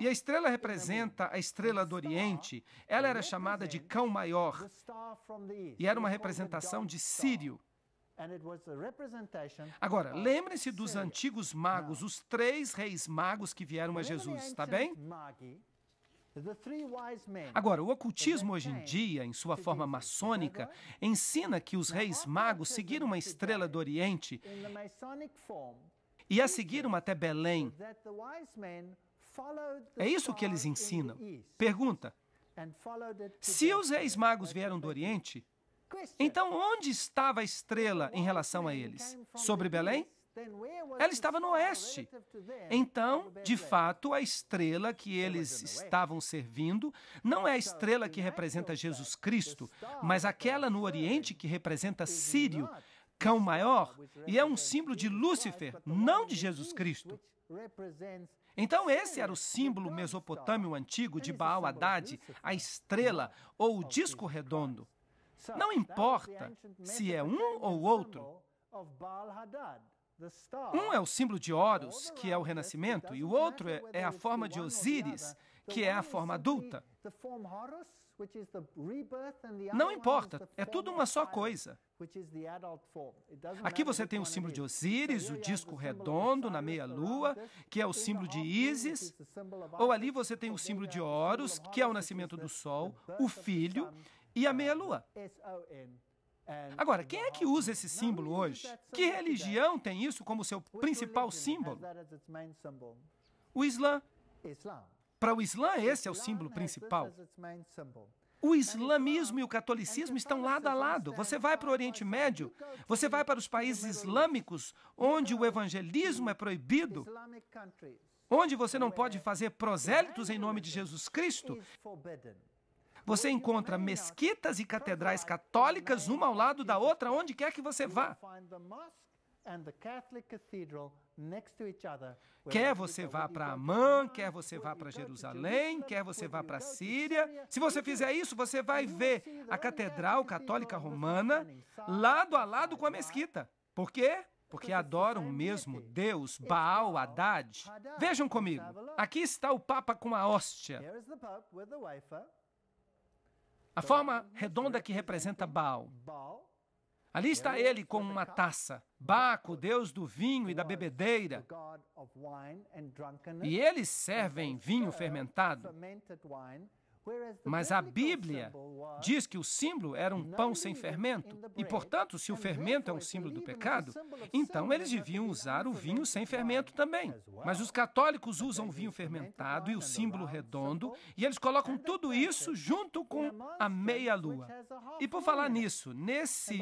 [SPEAKER 1] E a estrela representa a estrela do Oriente. Ela era chamada de Cão Maior
[SPEAKER 2] e era uma representação
[SPEAKER 1] de Sírio. Agora, lembrem-se dos antigos magos, os três reis magos que vieram a Jesus, está bem? Agora, o ocultismo hoje em dia, em sua forma maçônica, ensina que os reis magos seguiram uma estrela do Oriente e a seguiram até Belém.
[SPEAKER 2] É isso que eles ensinam. Pergunta: se
[SPEAKER 1] os reis magos vieram do Oriente, então onde estava a estrela em relação a eles? Sobre Belém? Ela estava no oeste. Então, de fato, a estrela que eles estavam servindo não é a estrela que representa Jesus Cristo, mas aquela no Oriente que representa Sírio cão maior e é um símbolo de Lúcifer, não de Jesus Cristo. Então, esse era o símbolo mesopotâmio antigo de Baal Haddad, a estrela ou o disco redondo. Não importa se é um ou outro. Um é o símbolo de Horus, que é o renascimento, e o outro é, é a forma de Osíris, que é a forma adulta.
[SPEAKER 2] Não importa, é tudo uma só coisa. Aqui é você tem
[SPEAKER 1] o símbolo de Osíris, o disco redondo na meia-lua, que é o símbolo de Ísis. Ou ali você tem o símbolo de Horus, que é o nascimento do Sol, o Filho e a meia-lua. Agora, quem é que usa esse símbolo hoje? Que religião tem isso como seu principal símbolo? O Islã. Para o Islã, esse é o símbolo né, principal. O islamismo e o catolicismo estão lado a lado. Você vai para o Oriente Médio, você vai para os países islâmicos, onde o evangelismo é proibido, onde você não pode fazer prosélitos em nome de Jesus Cristo. Você encontra mesquitas e catedrais católicas uma ao lado da outra, onde quer que você vá. Quer você vá para Amã, quer você vá para Jerusalém, quer você vá para Síria. Se você fizer isso, você vai ver a Catedral Católica Romana lado a lado com a mesquita. Por quê? Porque adoram o mesmo Deus, Baal Haddad. Vejam comigo. Aqui está o Papa com a hóstia. A forma redonda que representa Baal. Ali está ele com uma taça. Baco, deus do vinho e da bebedeira. E eles servem vinho fermentado. Mas a Bíblia diz que o símbolo era um pão sem fermento, e portanto, se o fermento é um símbolo do pecado, então eles deviam usar o vinho sem fermento também. Mas os católicos usam o vinho fermentado e o símbolo redondo, e eles colocam tudo isso junto com a meia-lua. E por falar nisso, nesse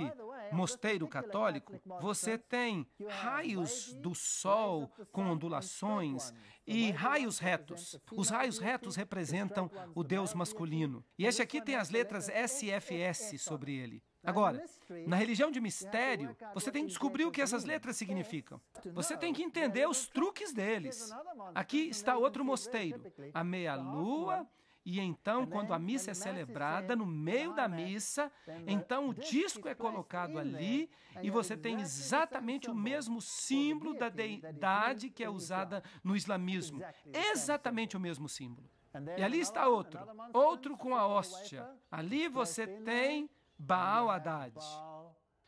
[SPEAKER 1] mosteiro católico, você tem raios do sol com ondulações e raios retos. Os raios retos representam o Deus masculino. E este aqui tem as letras SFS sobre ele. Agora, na religião de mistério, você tem que descobrir o que essas letras significam. Você tem que entender os truques deles. Aqui está outro mosteiro, a meia-lua, e então, quando a missa é celebrada, no meio da missa, então o disco é colocado ali e você tem exatamente o mesmo símbolo da deidade que é usada no islamismo. Exatamente o mesmo símbolo. E ali está outro, outro com a hóstia. Ali você tem Baal Haddad.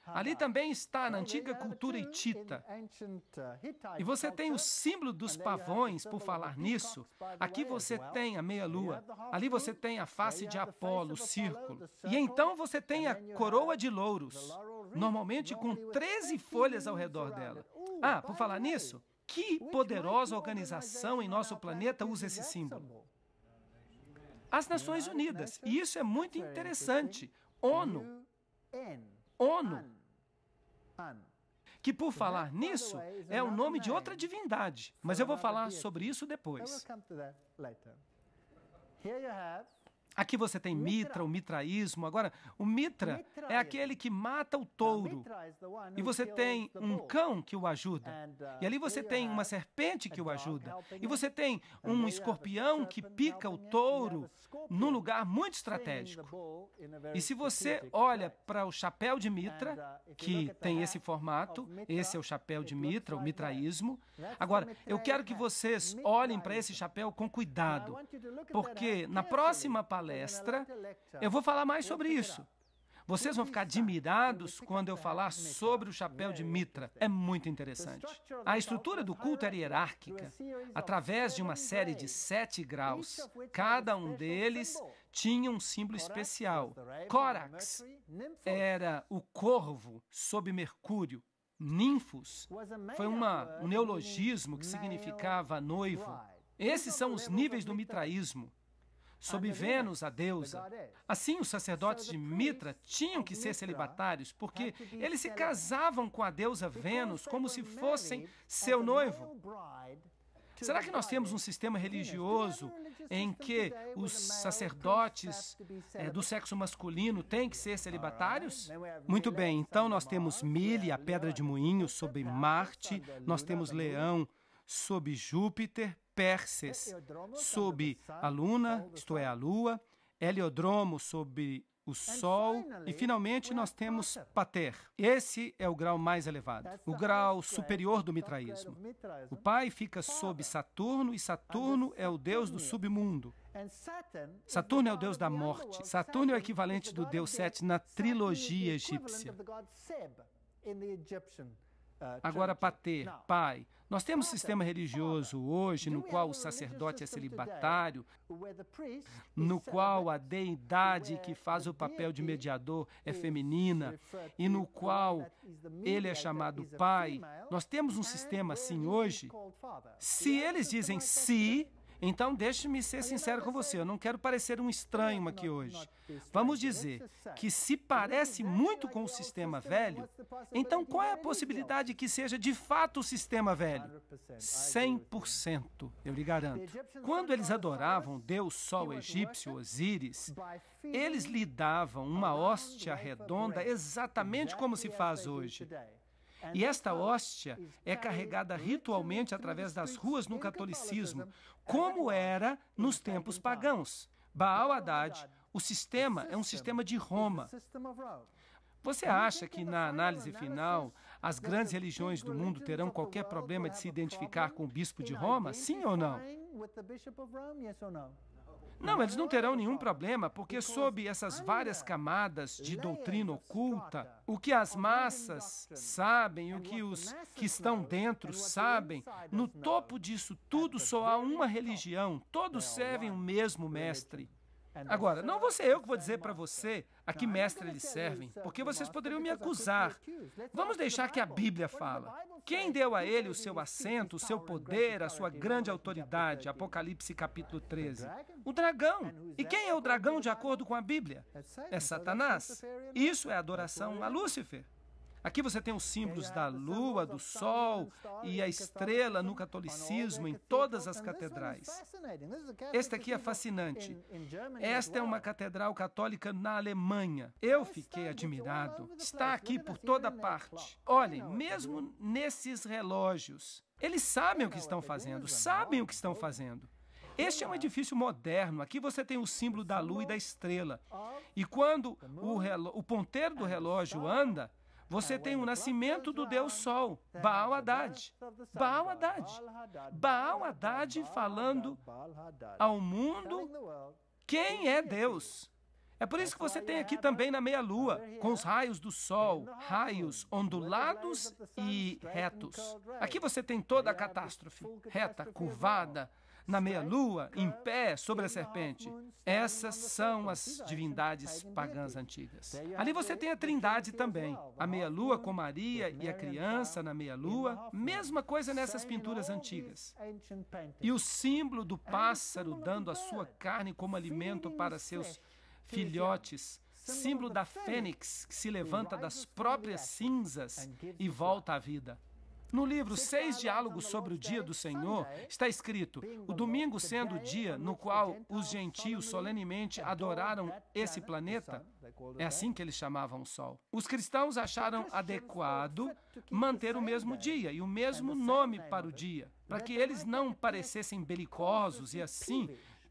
[SPEAKER 1] Ali também está na antiga cultura hitita.
[SPEAKER 2] Uh,
[SPEAKER 1] e você tem o símbolo dos pavões, por falar nisso. Aqui você tem a meia-lua. Ali você tem a face de Apolo, o círculo. E então você tem a coroa de louros, normalmente com 13 folhas ao redor dela. Ah, por falar nisso, que poderosa organização em nosso planeta usa esse símbolo? as Nações Unidas. E isso é muito interessante. ONU. ONU. Que, por falar é nisso, é, é o é nome de outra divindade. Mas eu vou falar sobre isso depois. Aqui você tem mitra, o mitraísmo. Agora, o mitra é aquele que mata o touro. E você tem um cão que o ajuda. Uh, e ali você tem uma serpente que o ajuda. E você tem um escorpião que pica o touro num lugar muito estratégico. E se você olha para o chapéu de mitra, uh, que tem esse formato, esse é o chapéu de mitra, o mitraísmo. Agora, eu quero que vocês olhem para esse chapéu com cuidado, porque na próxima palavra, palestra, eu vou falar mais sobre isso. Vocês vão ficar admirados quando eu falar sobre o chapéu de é, Mitra. É muito interessante. A estrutura do culto era hierárquica, através de uma série de sete graus. Cada um deles tinha um símbolo especial. Corax era o corvo sob Mercúrio. Ninfos foi uma, um neologismo que significava noivo. Esses são os níveis do mitraísmo sob ah, é Vênus, a deusa. É. Assim, os sacerdotes de Mitra tinham que ser celibatários, porque é eles se casavam com a deusa Vênus como se fossem seu noivo. Será que nós temos um sistema religioso em que os sacerdotes é, do sexo masculino têm que ser celibatários? Muito bem, então nós temos Mili, a pedra de moinho, sob Marte, nós temos Leão, sob Júpiter, Perses sob a luna, isto é, a lua, Heliodromo sob o Sol e, finalmente, nós temos Pater. Esse é o grau mais elevado, o grau superior do mitraísmo. O Pai fica sob Saturno e Saturno é o deus do submundo. Saturno é o deus da morte. Saturno é o equivalente do deus Sete na trilogia egípcia. Agora, Patê, pai, nós temos um sistema religioso hoje no qual o sacerdote é celibatário, no qual a deidade que faz o papel de mediador é feminina e no qual ele é chamado pai. Nós temos um sistema assim hoje? Se eles dizem sim então, deixe-me ser sincero com você, eu não quero parecer um estranho aqui hoje. Vamos dizer que se parece muito com o sistema velho, então qual é a possibilidade que seja de fato o sistema velho? 100%, eu lhe garanto. Quando eles adoravam Deus Sol egípcio, Osíris, eles lhe davam uma hóstia redonda exatamente como se faz hoje. E esta hóstia é carregada ritualmente através das ruas no catolicismo, como era nos tempos pagãos. Baal Haddad, o sistema é um sistema de Roma. Você acha que, na análise final, as grandes religiões do mundo terão qualquer problema de se identificar com o bispo de Roma? Sim ou não? Não, eles não terão nenhum problema, porque sob essas várias ah, camadas de doutrina oculta, o que as massas sabem, o é que os que estão dentro é sabem, é? no topo disso tudo só há uma então. religião, todos servem o mesmo mestre. É Agora, não vou ser eu que vou dizer para você a que mestre eles servem, porque vocês poderiam me acusar. Vamos deixar que a Bíblia fala. Quem deu a ele o seu assento, o seu poder, a sua grande autoridade? Apocalipse capítulo 13. O dragão. E quem é o dragão de acordo com a Bíblia? É Satanás. Isso é adoração a Lúcifer. Aqui você tem os símbolos da lua, do né, sol e a estrela no né, catolicismo em todas as catedrais. Esta aqui é fascinante. Esta é uma catedral católica na Alemanha. Eu fiquei admirado. Está aqui por toda parte. Olhem, mesmo nesses relógios, eles sabem o que estão fazendo, sabem o que estão fazendo. Este é um edifício moderno. Aqui você tem o símbolo da lua e da estrela. E quando o, o ponteiro do relógio anda, você tem o nascimento do Deus Sol, Baal Haddad. Baal Haddad. Baal Haddad falando ao mundo quem é Deus. É por isso que você tem aqui também na meia-lua, com os raios do sol, raios ondulados e retos. Aqui você tem toda a catástrofe, reta, curvada, na meia-lua, em pé, sobre a serpente. Essas são as divindades pagãs antigas. Ali você tem a trindade também. A meia-lua com Maria e a criança na meia-lua, mesma coisa nessas pinturas antigas. E o símbolo do pássaro dando a sua carne como alimento para seus
[SPEAKER 2] filhotes
[SPEAKER 1] símbolo da fênix que se levanta das próprias cinzas e volta à vida. No livro Seis Diálogos sobre o Dia do Senhor, está escrito: o domingo sendo o né? dia no qual os gentios solenemente é adoraram esse planeta, é né? assim que eles chamavam o Sol. Os cristãos acharam adequado manter o mesmo né? dia e o mesmo nome tá para o dia, para é que eles não parecessem belicosos e assim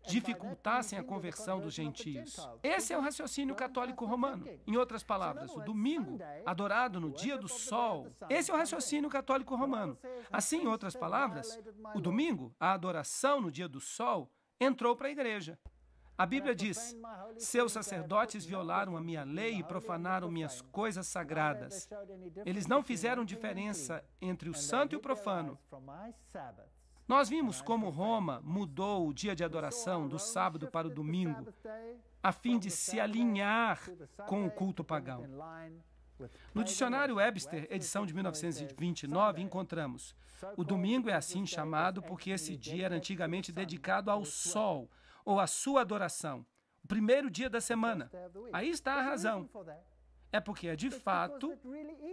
[SPEAKER 1] dificultassem a conversão dos gentios. Esse é o raciocínio católico romano. Em outras palavras, o domingo, adorado no dia do sol, esse é o raciocínio católico romano. Assim, em outras palavras, o domingo, a adoração no dia do sol, entrou para a igreja. A Bíblia diz: Seus sacerdotes violaram a minha lei e profanaram minhas coisas sagradas. Eles não fizeram diferença entre o santo e o profano. Nós vimos como Roma mudou o dia de adoração do sábado para o domingo, a fim de se alinhar com o culto pagão. No dicionário Webster, edição de 1929, encontramos: o domingo é assim chamado porque esse dia era antigamente dedicado ao sol ou à sua adoração, o primeiro dia da semana. Aí está a razão é porque é de fato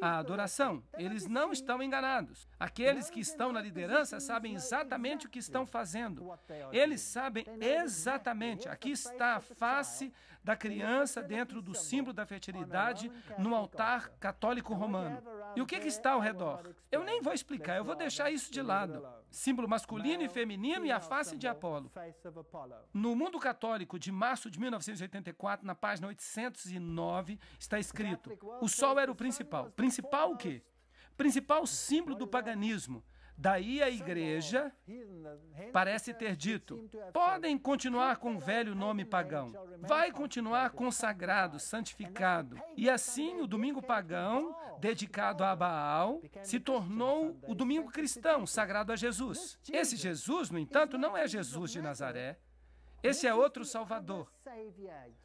[SPEAKER 1] a adoração. Eles não estão enganados. Aqueles que estão na liderança sabem exatamente o que estão fazendo. Eles sabem exatamente. Aqui está a face da criança dentro do símbolo da fertilidade no altar católico romano. E o que, que está ao redor? Eu nem vou explicar, eu vou deixar isso de lado. Símbolo masculino e feminino e a face de Apolo. No mundo católico, de março de 1984, na página 809, está escrito: o sol era o principal. Principal o quê? Principal símbolo do paganismo. Daí a igreja parece ter dito: podem continuar com o velho nome pagão, vai continuar consagrado, santificado. E assim o domingo pagão, dedicado a Baal, se tornou o domingo cristão, sagrado a Jesus. Esse Jesus, no entanto, não é Jesus de Nazaré. Esse é outro Salvador.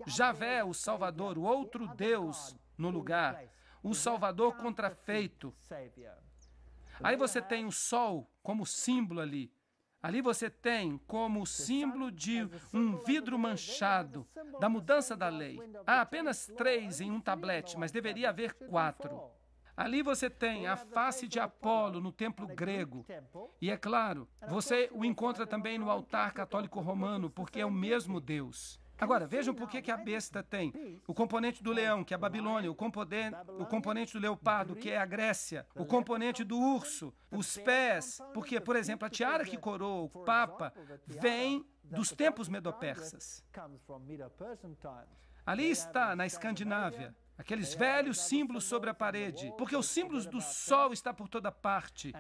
[SPEAKER 1] Javé, o Salvador, o outro Deus no lugar, o Salvador contrafeito, Aí você tem o sol como símbolo ali. Ali você tem como símbolo de um vidro manchado da mudança da lei. Há ah, apenas três em é um tablete, mas deveria haver quatro. Ali você tem a face de Apolo no templo grego. E é claro, você o encontra também no altar católico romano, porque é o mesmo Deus. Agora, vejam por que a besta tem o componente do leão, que é a Babilônia, o componente, o componente do leopardo, que é a Grécia, o componente do urso, os pés, porque, por exemplo, a tiara que coroa o Papa vem dos tempos medopersas. Ali está, na Escandinávia, aqueles velhos símbolos sobre a parede, porque os símbolos do sol está por toda parte.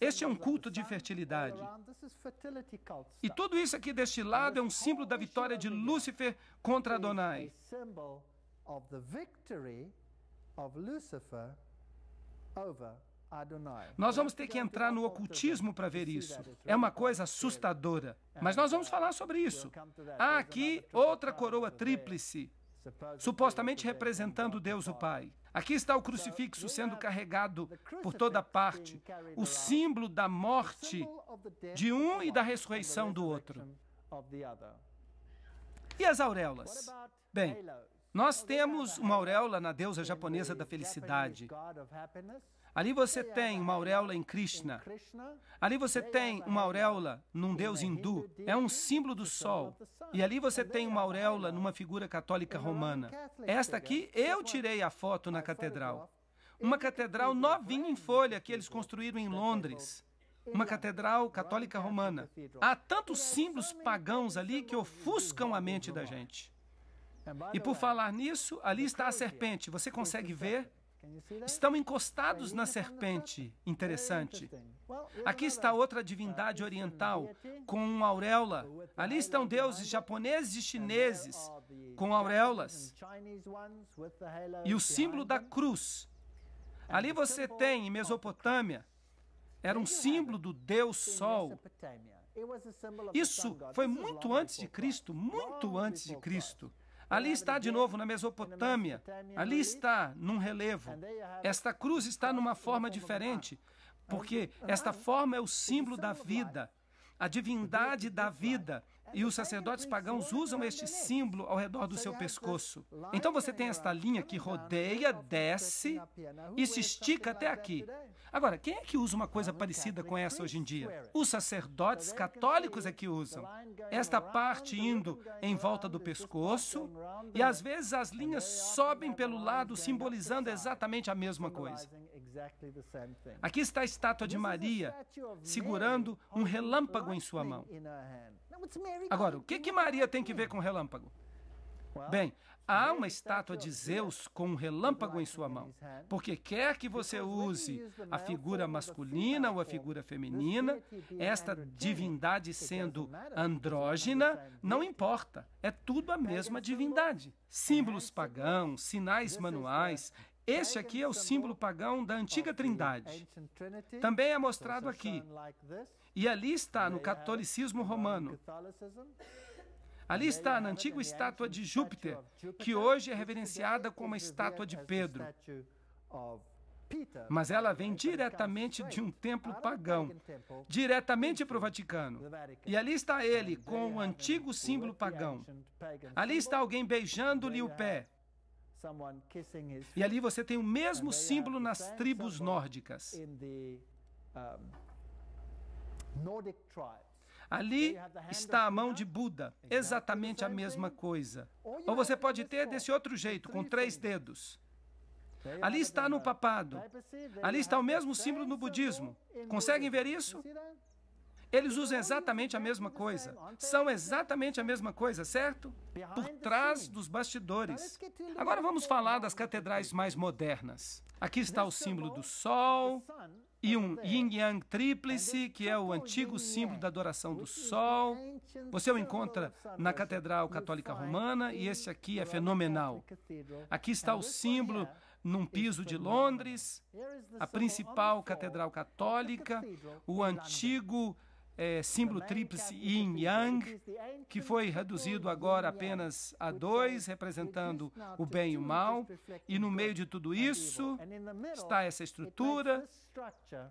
[SPEAKER 1] Este é um culto de fertilidade. E tudo isso aqui deste lado é um símbolo da vitória de Lúcifer contra Adonai. Nós vamos ter que entrar no ocultismo para ver isso. É uma coisa assustadora. Mas nós vamos falar sobre isso. Há aqui outra coroa tríplice supostamente representando Deus o Pai. Aqui está o crucifixo sendo carregado por toda parte, o símbolo da morte de um e da ressurreição do outro. E as auréolas? Bem, nós temos uma auréola na deusa japonesa da felicidade. Ali você tem uma auréola em Krishna. Ali você tem uma auréola num deus hindu. É um símbolo do sol. E ali você tem uma auréola numa figura católica romana. Esta aqui eu tirei a foto na catedral. Uma catedral novinha em folha que eles construíram em Londres. Uma catedral católica romana. Há tantos símbolos pagãos ali que ofuscam a mente da gente. E por falar nisso, ali está a serpente. Você consegue ver? Estão encostados na serpente. É Interessante. Aqui está outra divindade oriental com uma auréola. Ali estão deuses japoneses e chineses com auréolas. E o símbolo da cruz. Ali você tem, em Mesopotâmia, era um símbolo do Deus Sol.
[SPEAKER 2] Isso foi muito antes
[SPEAKER 1] de Cristo, muito antes de Cristo. Ali está de novo na Mesopotâmia, ali está num relevo. Esta cruz está numa forma diferente, porque esta forma é o símbolo da vida, a divindade da vida. É e os sacerdotes pagãos usam este símbolo ao redor do seu pescoço. Então você tem esta linha que rodeia, é desce e se estica até aqui. Agora, quem é que usa uma coisa parecida com essa hoje em dia? Os sacerdotes católicos é que usam. Esta parte indo em volta do pescoço e às vezes as linhas sobem pelo lado, simbolizando exatamente a mesma coisa. Aqui está a estátua de Maria
[SPEAKER 2] segurando
[SPEAKER 1] um relâmpago em sua mão. Agora, o que, que Maria tem que ver com relâmpago? Bem, Há uma estátua de Zeus com um relâmpago em sua mão, porque quer que você use a figura masculina ou a figura feminina, esta divindade sendo andrógina, não importa, é tudo a mesma divindade. Símbolos pagãos, sinais manuais, este aqui é o símbolo pagão da antiga Trindade.
[SPEAKER 2] Também é mostrado aqui.
[SPEAKER 1] E ali está no catolicismo romano. Ali está a antiga estátua de Júpiter, que hoje é reverenciada como a estátua de Pedro. Mas ela vem diretamente de um templo pagão, diretamente para o Vaticano. E ali está ele, com o antigo símbolo pagão. Ali está alguém beijando-lhe o pé. E ali você tem o mesmo símbolo nas tribos nórdicas. Nordic Ali está a mão de Buda, exatamente a mesma coisa. Ou então você pode ter desse outro jeito, com três dedos. Ali está no papado. Ali está o mesmo símbolo no budismo. Conseguem ver isso? Eles usam exatamente a mesma coisa. São exatamente a mesma coisa, certo? Por trás dos bastidores. Agora vamos falar das catedrais mais modernas. Aqui está o símbolo do sol, e um é. yin-yang tríplice, que é o antigo símbolo da adoração do sol. Você o encontra na Catedral Católica Romana e esse aqui é fenomenal. Aqui está o símbolo num piso de Londres, a principal catedral católica, o antigo é, símbolo tríplice Yin Yang, que foi reduzido agora apenas a dois, representando o bem e o mal. E no meio de tudo isso está essa estrutura.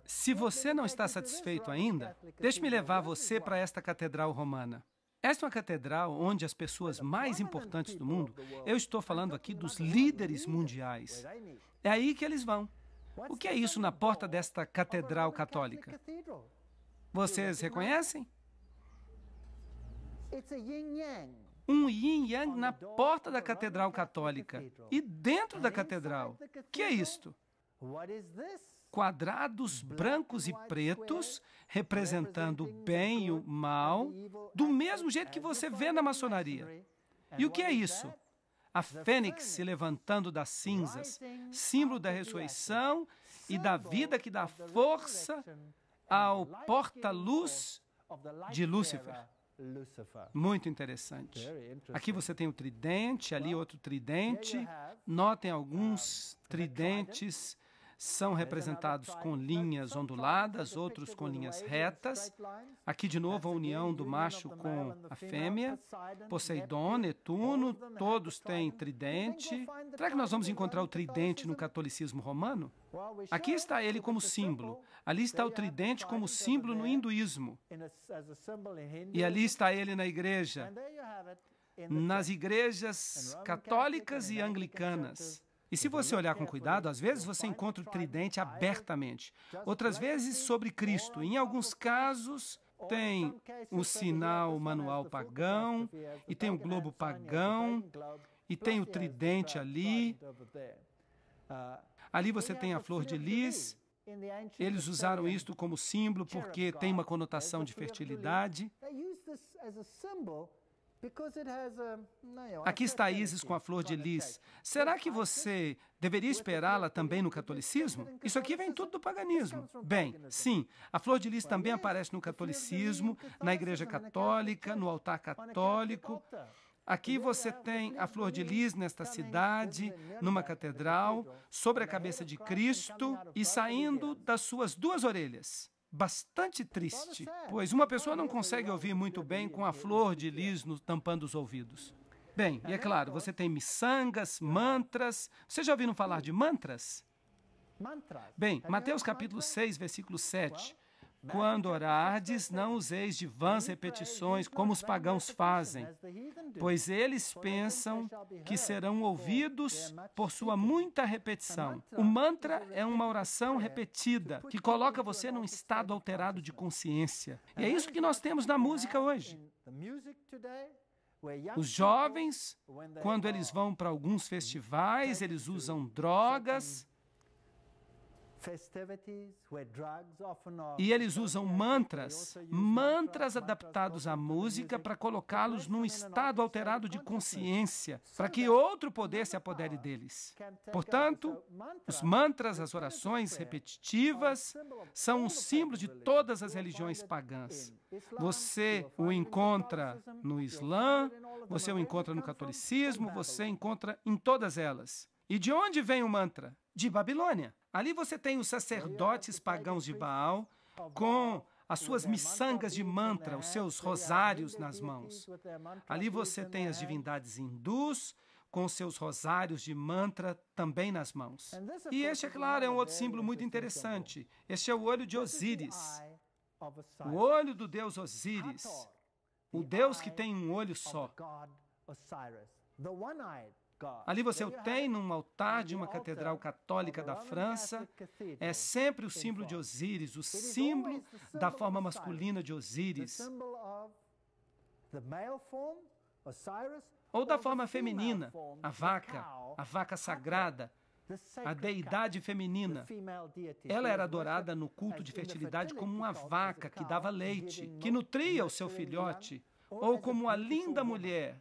[SPEAKER 1] Se você não está satisfeito ainda, deixe-me levar você para esta catedral romana. Esta é uma catedral onde as pessoas mais importantes do mundo, eu estou falando aqui dos líderes mundiais, é aí que eles vão. O que é isso na porta desta catedral católica? Vocês reconhecem? Um yin-yang na porta da Catedral Católica e dentro da Catedral. O que é isto? Quadrados brancos e pretos representando o bem e o mal, do mesmo jeito que você vê na maçonaria. E o que é isso? a fênix se levantando das cinzas, símbolo da ressurreição e da vida que dá força ao porta-luz de Lúcifer. Muito interessante. Aqui você tem o tridente, ali outro tridente. Notem alguns tridentes são representados com linhas onduladas, outros com linhas retas. Aqui, de novo, a união do macho com a fêmea. Poseidon, Netuno, todos têm tridente. Será que nós vamos encontrar o tridente no catolicismo romano? Aqui está ele como símbolo. Ali está o tridente como símbolo no hinduísmo.
[SPEAKER 2] E ali está ele na igreja.
[SPEAKER 1] Nas igrejas católicas e anglicanas. E se você olhar com cuidado, às vezes você encontra o tridente abertamente, outras vezes sobre Cristo. Em alguns casos, tem o sinal manual pagão, e tem o globo pagão, e tem o tridente ali. Ali você tem a flor de lis.
[SPEAKER 2] Eles usaram
[SPEAKER 1] isto como símbolo porque tem uma conotação de fertilidade.
[SPEAKER 2] É aqui está Isis né? com a flor de lis.
[SPEAKER 1] Será que ah, você deveria então esperá-la também no catolicismo? Isso aqui vem tudo do paganismo. Bem, sim, a flor de lis também é aparece no catolicismo, na tá igreja né? católica, no altar católico. Aqui você tem a flor de lis nesta cidade, numa catedral, sobre a cabeça de Cristo e saindo das suas duas orelhas bastante triste, pois uma pessoa não consegue ouvir muito bem com a flor de lis no, tampando os ouvidos. Bem, e é, é claro, você tem miçangas, é mantras. Vocês já ouviram falar de mantras? Bem, Mateus capítulo 6, versículo 7. Quando orardes, não useis de vãs então, é, repetições, então, como os pagãos né? fazem, pois eles pensam que serão então, ouvidos é, é por sua muita repetição. O mantra é uma oração repetida que coloca você num estado alterado de consciência. E é isso que nós temos na música hoje.
[SPEAKER 2] Os jovens, quando eles
[SPEAKER 1] vão para alguns festivais, eles usam drogas e eles usam mantras, mantras adaptados à música para colocá-los num estado alterado de consciência, para que outro poder se apodere deles. Portanto, os mantras, as orações repetitivas, são um símbolo de todas as religiões pagãs. Você o encontra no Islã, você o encontra no catolicismo, você encontra em todas elas. E de onde vem o mantra? De Babilônia. Ali você tem os sacerdotes pagãos de Baal com as suas miçangas de mantra, os seus rosários nas mãos. Ali você tem as divindades hindus com seus rosários de mantra também nas mãos. E este, é claro, é um outro símbolo muito interessante. Este é o olho de Osíris, o olho do deus Osíris, o deus que tem um olho só.
[SPEAKER 2] Ali você o tem
[SPEAKER 1] num altar de uma catedral católica da França. É sempre o símbolo de Osíris, o símbolo da forma masculina de Osíris. Ou da forma feminina, a vaca, a vaca sagrada,
[SPEAKER 2] a deidade
[SPEAKER 1] feminina.
[SPEAKER 2] Ela era adorada
[SPEAKER 1] no culto de fertilidade como uma vaca que dava leite, que nutria o seu filhote, ou como a linda mulher,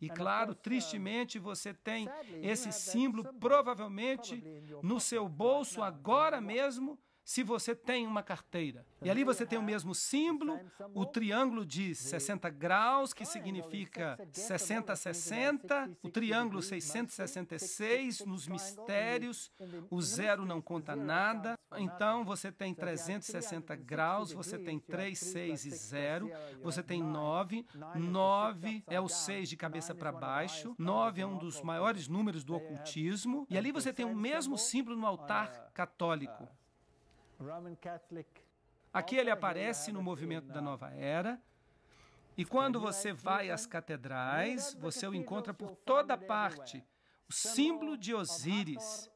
[SPEAKER 1] e tá claro, tristemente você tem esse é, símbolo provavelmente no seu bolso agora mesmo se você tem uma carteira. Então, e ali você tem o mesmo símbolo, o triângulo de 60 graus, que significa 60-60, o triângulo 666 nos mistérios, o zero não conta nada. Então você tem 360 graus, você tem 3, 6 e 0, você tem 9. 9 é o 6 de cabeça para baixo, 9 é um dos maiores números do ocultismo. E ali você tem o mesmo símbolo no altar católico. Uh, Aqui ele aparece no movimento da nova era. E quando você vai às catedrais, você o encontra por toda parte o símbolo de Osíris.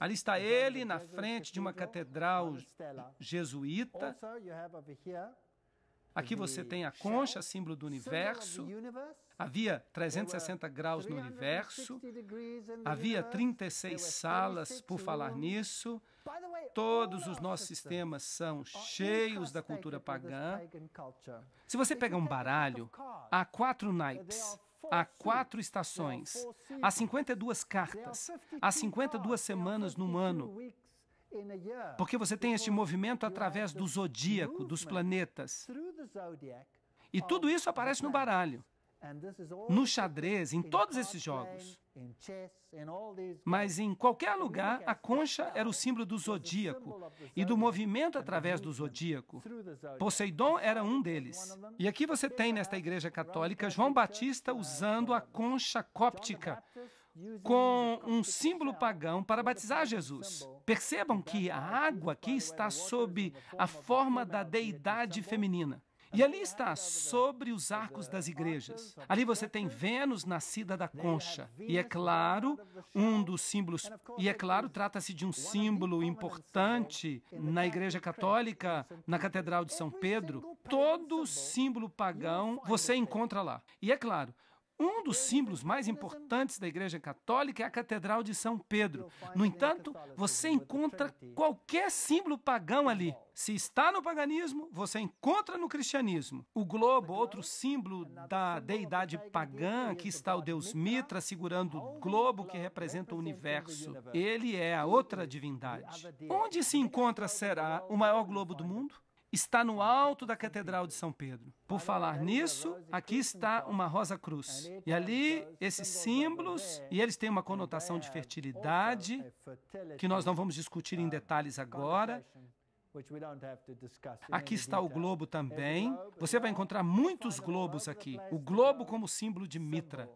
[SPEAKER 1] Ali está ele na frente de uma catedral jesuíta. Aqui você tem a concha, símbolo do universo. Havia 360 graus no universo. Havia 36 salas por falar nisso. Todos os nossos sistemas são cheios da cultura pagã. Se você pegar um baralho, há quatro naipes. Há quatro estações, há 52 cartas, há 52 semanas no ano, porque você tem este movimento através do zodíaco, dos planetas.
[SPEAKER 2] E tudo isso aparece no baralho, no
[SPEAKER 1] xadrez, em todos esses jogos. Mas em qualquer lugar, a concha era o símbolo do zodíaco e do movimento através do zodíaco. Poseidon era um deles. E aqui você tem nesta igreja católica João Batista usando a concha cóptica, com um símbolo pagão para batizar Jesus. Percebam que a água aqui está sob a forma da deidade feminina. E ali está, sobre os arcos das igrejas. Ali você tem Vênus nascida da concha. E é claro, um dos símbolos. E é claro, trata-se de um símbolo importante na tá Igreja Católica, na Catedral de São Pedro. Todo símbolo pagão você encontra lá. E é claro, um dos símbolos mais importantes da Igreja Católica é a Catedral de São Pedro. No entanto, você encontra qualquer símbolo pagão ali. Se está no paganismo, você encontra no cristianismo. O globo, outro símbolo da deidade pagã, que está o deus Mitra segurando o globo que representa o universo. Ele é a outra divindade. Onde se encontra será o maior globo do mundo? está no alto da Catedral de São Pedro. Por falar nisso, aqui está uma Rosa Cruz. E ali, esses símbolos, e eles têm uma conotação de fertilidade, que nós não vamos discutir em detalhes agora, Aqui está o globo também. Você vai encontrar muitos globos aqui. O globo como símbolo de Mitra.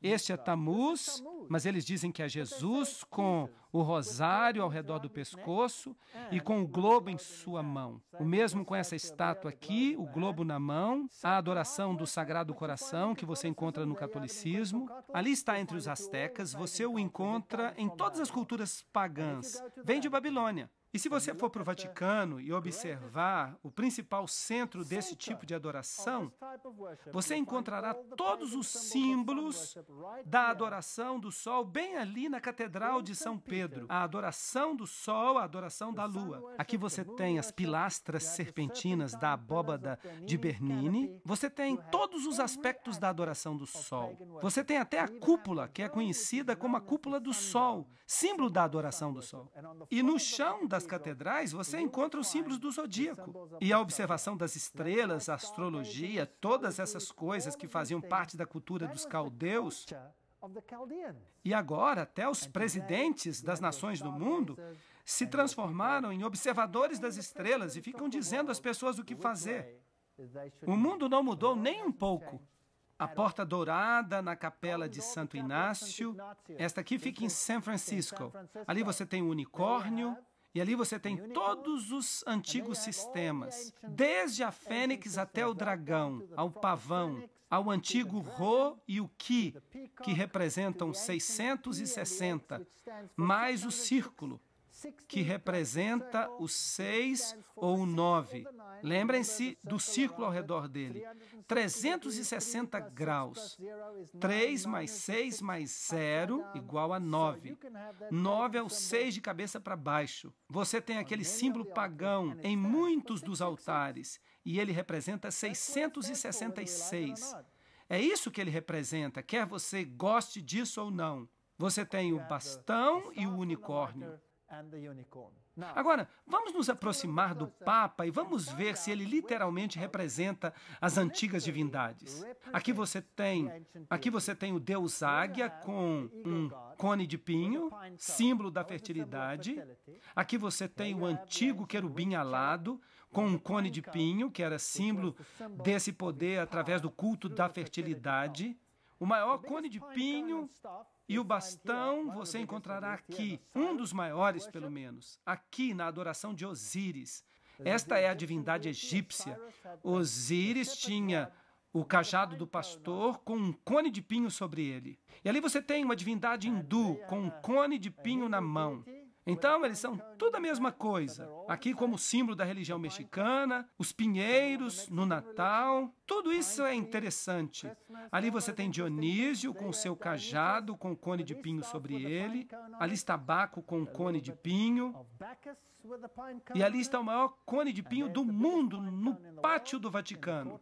[SPEAKER 1] Este é Tamuz, é mas eles dizem que é então, Jesus né? é, né? com o rosário ao redor do pescoço e com o globo em sua mão. O mesmo com essa estátua aqui, o né? globo na mão, a adoração do Sagrado Coração que você encontra no catolicismo. Ali está entre os astecas, você o então encontra em todas as culturas pagãs. Vem de Babilônia. E se você for para o Vaticano e observar o principal centro desse tipo de adoração, você encontrará todos os símbolos da adoração do sol bem ali na Catedral de São Pedro. A adoração do sol, a adoração da lua. Aqui você tem as pilastras serpentinas da abóbada de Bernini. Você tem todos os aspectos da adoração do sol. Você tem até a cúpula, que é conhecida como a cúpula do sol, símbolo da adoração do sol. E no chão da das catedrais, você encontra os símbolos do zodíaco. E a observação das estrelas, a então, astrologia, todas essas coisas que faziam parte da cultura dos caldeus. E agora, até os presidentes das nações do mundo se transformaram em observadores das estrelas e ficam dizendo às pessoas o que fazer. O mundo não mudou nem um pouco. A Porta Dourada na Capela de Santo Inácio. Esta aqui fica em São Francisco. Ali você tem o unicórnio, e ali você tem todos os antigos sistemas, desde a fênix até o dragão, ao pavão, ao antigo Ro e o Ki, que representam 660, é então, mais o círculo, que representa o 6 ou o 9. Lembrem-se do círculo ao redor dele. 360 graus. 3 mais 6 mais 0 igual a 9. 9 é o 6 de cabeça para baixo. Você tem aquele símbolo pagão em muitos dos altares e ele representa 666. É isso que ele representa, quer você goste disso ou não. Você tem o bastão e o unicórnio. Agora, vamos nos aproximar do Papa e vamos ver se ele literalmente representa as antigas divindades. Aqui você tem, aqui você tem o deus águia com um cone de pinho, símbolo da fertilidade. Aqui você tem o antigo querubim alado com um cone de pinho, que era símbolo desse poder através do culto da fertilidade. O maior cone de pinho e o bastão você encontrará aqui, um dos maiores, pelo menos, aqui na adoração de Osíris. Esta é a divindade egípcia. Osíris tinha o cajado do pastor com um cone de pinho sobre ele. E ali você tem uma divindade hindu com um cone de pinho na mão. Então, eles são tudo a mesma coisa. Aqui, como símbolo da religião mexicana, os pinheiros no Natal, tudo isso é interessante. Ali você tem Dionísio com seu cajado com o cone de pinho sobre ele. Ali está Baco com o cone de pinho. E ali está o maior cone de pinho do mundo, no pátio do Vaticano.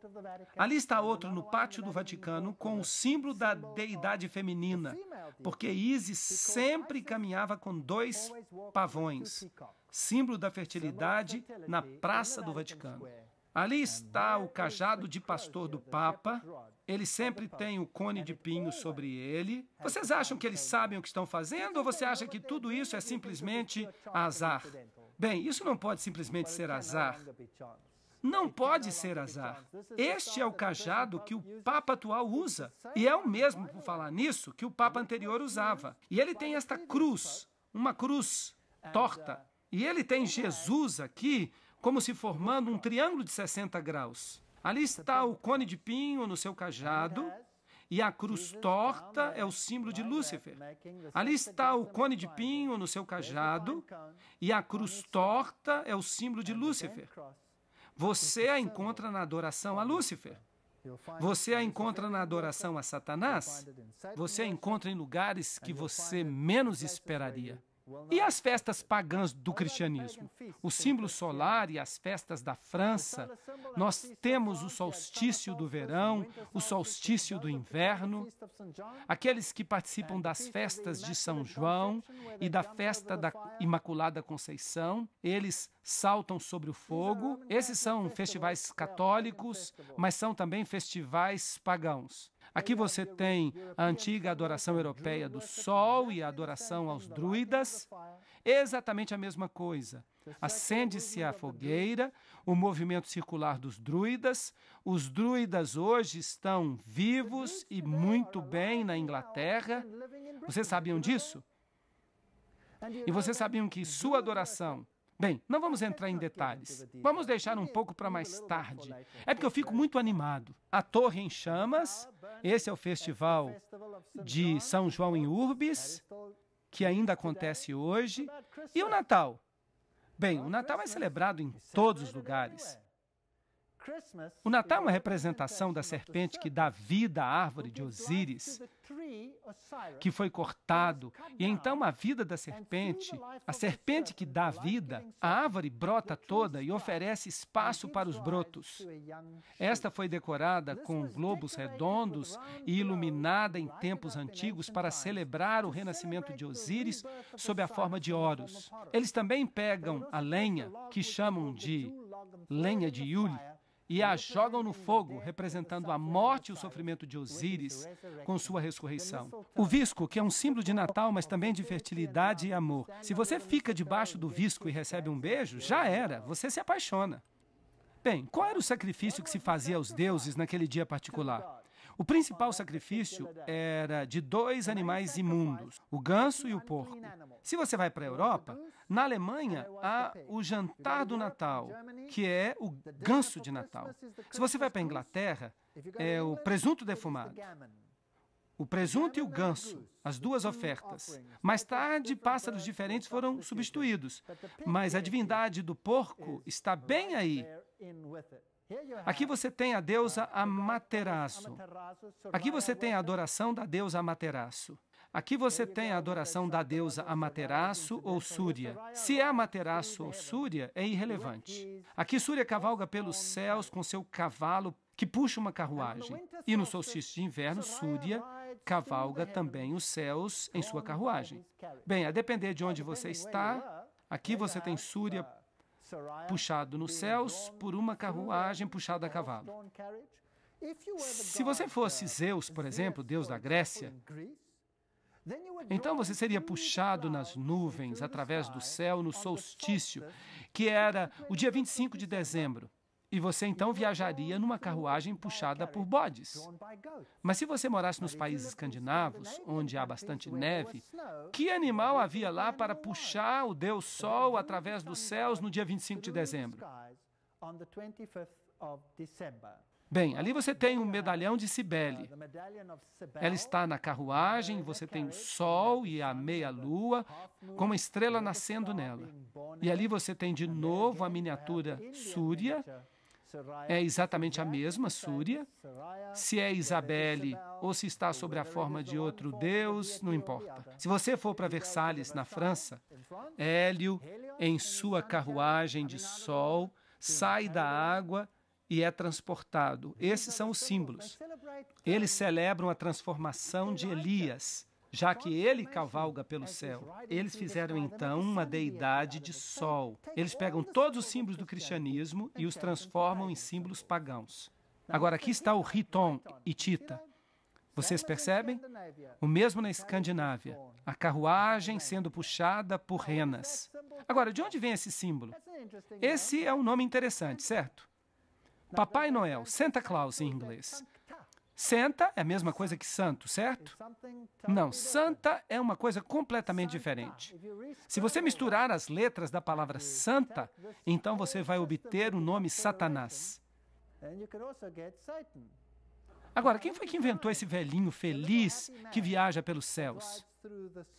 [SPEAKER 1] Ali está outro no pátio do Vaticano, com o símbolo da deidade feminina, porque Isis sempre caminhava com dois pavões, símbolo da fertilidade, na Praça do Vaticano. Ali está o cajado de pastor do Papa. Ele sempre tem o cone de pinho sobre ele. Vocês acham que eles sabem o que estão fazendo ou você acha que tudo isso é simplesmente azar? Bem, isso não pode simplesmente ser azar. Não pode ser azar. Este é o cajado que o Papa atual usa. E é o mesmo, por falar nisso, que o Papa anterior usava. E ele tem esta cruz, uma cruz torta. Uh, e ele tem uh, Jesus aqui como se formando um triângulo de 60 graus. Ali está o cone de pinho no seu cajado e a cruz é torta é o símbolo de Lúcifer. Ali está o cone de pinho no seu cajado, e a cruz torta é o símbolo de Lúcifer. Você a encontra na adoração a Lúcifer. Você a encontra na adoração a Satanás. Você a encontra em lugares que você menos esperaria. E as festas pagãs do cristianismo? O símbolo solar e as festas da França. Nós temos o solstício do verão, o solstício do inverno. Aqueles que participam das festas de São João e da festa da Imaculada Conceição, eles saltam sobre o fogo. Esses são festivais católicos, mas são também festivais pagãos. Aqui você tem a antiga adoração europeia do sol e a adoração aos druidas, exatamente a mesma coisa. Acende-se a fogueira, o movimento circular dos druidas. Os druidas hoje estão vivos e muito bem na Inglaterra. Vocês sabiam disso? E vocês sabiam que sua adoração Bem, não vamos entrar em detalhes. Vamos deixar um pouco para mais tarde. É porque eu fico muito animado. A torre em chamas, esse é o festival de São João em Urbis, que ainda acontece hoje. E o Natal? Bem, o Natal é celebrado em todos os lugares. O Natal é uma representação da serpente que dá vida à árvore de Osíris, que foi cortado, e então a vida da serpente, a serpente que dá vida, a árvore brota toda e oferece espaço para os brotos. Esta foi decorada com globos redondos e iluminada em tempos antigos para celebrar o renascimento de Osíris sob a forma de oros. Eles também pegam a lenha, que chamam de lenha de Yule, e a jogam no fogo, representando a morte e o sofrimento de Osíris com sua ressurreição. O visco, que é um símbolo de Natal, mas também de fertilidade e amor. Se você fica debaixo do visco e recebe um beijo, já era, você se apaixona. Bem, qual era o sacrifício que se fazia aos deuses naquele dia particular? O principal sacrifício era de dois animais imundos, o ganso e o porco. Se você vai para a Europa, na Alemanha há o jantar do Natal, que é o ganso de Natal. Se você vai para a Inglaterra, é o presunto defumado. O presunto e o ganso, as duas ofertas. Mais tarde, pássaros diferentes foram substituídos, mas a divindade do porco está bem aí. Aqui você tem a deusa Amaterasu. Aqui você tem a adoração da deusa Amaterasu. Aqui você tem a adoração da deusa Amaterasu ou Surya. Se é Amaterasu ou Surya, é irrelevante. Aqui Surya cavalga pelos céus com seu cavalo que puxa uma carruagem. E no solstício de inverno, Surya cavalga também os céus em sua carruagem. Bem, a depender de onde você está, aqui você tem Surya puxado nos céus por uma carruagem puxada a cavalo. Se você fosse uh, Zeus, por exemplo, deus da Grécia, então você seria puxado nas nuvens através do céu no solstício, que era o dia 25 de dezembro. E você então viajaria numa carruagem puxada por bodes. Mas se você morasse nos países escandinavos, onde há bastante neve, que animal havia lá para puxar o Deus Sol através dos céus no dia 25 de dezembro? Bem, ali você tem um medalhão de Cibele. Ela está na carruagem, você tem o sol e a meia-lua, com uma estrela nascendo nela. E ali você tem de novo a miniatura Súria é exatamente a mesma, Súria. Se é Isabelle ou se está sobre a forma de outro deus, não importa. Se você for para Versalhes, na França, Hélio, em sua carruagem de sol, sai da água e é transportado. Esses são os símbolos. Eles celebram a transformação de Elias já que ele cavalga pelo céu. Eles fizeram então uma deidade de sol. Eles pegam todos os símbolos do cristianismo e os transformam em símbolos pagãos. Agora aqui está o Riton e Tita. Vocês percebem? O mesmo na Escandinávia, a carruagem sendo puxada por renas. Agora, de onde vem esse símbolo? Esse é um nome interessante, certo? Papai Noel, Santa Claus em inglês. Senta é a mesma coisa que santo, certo? Não, santa é uma coisa completamente diferente. Se você misturar as letras da palavra santa, então você vai obter o nome Satanás. Agora, quem foi que inventou esse velhinho feliz que viaja pelos céus?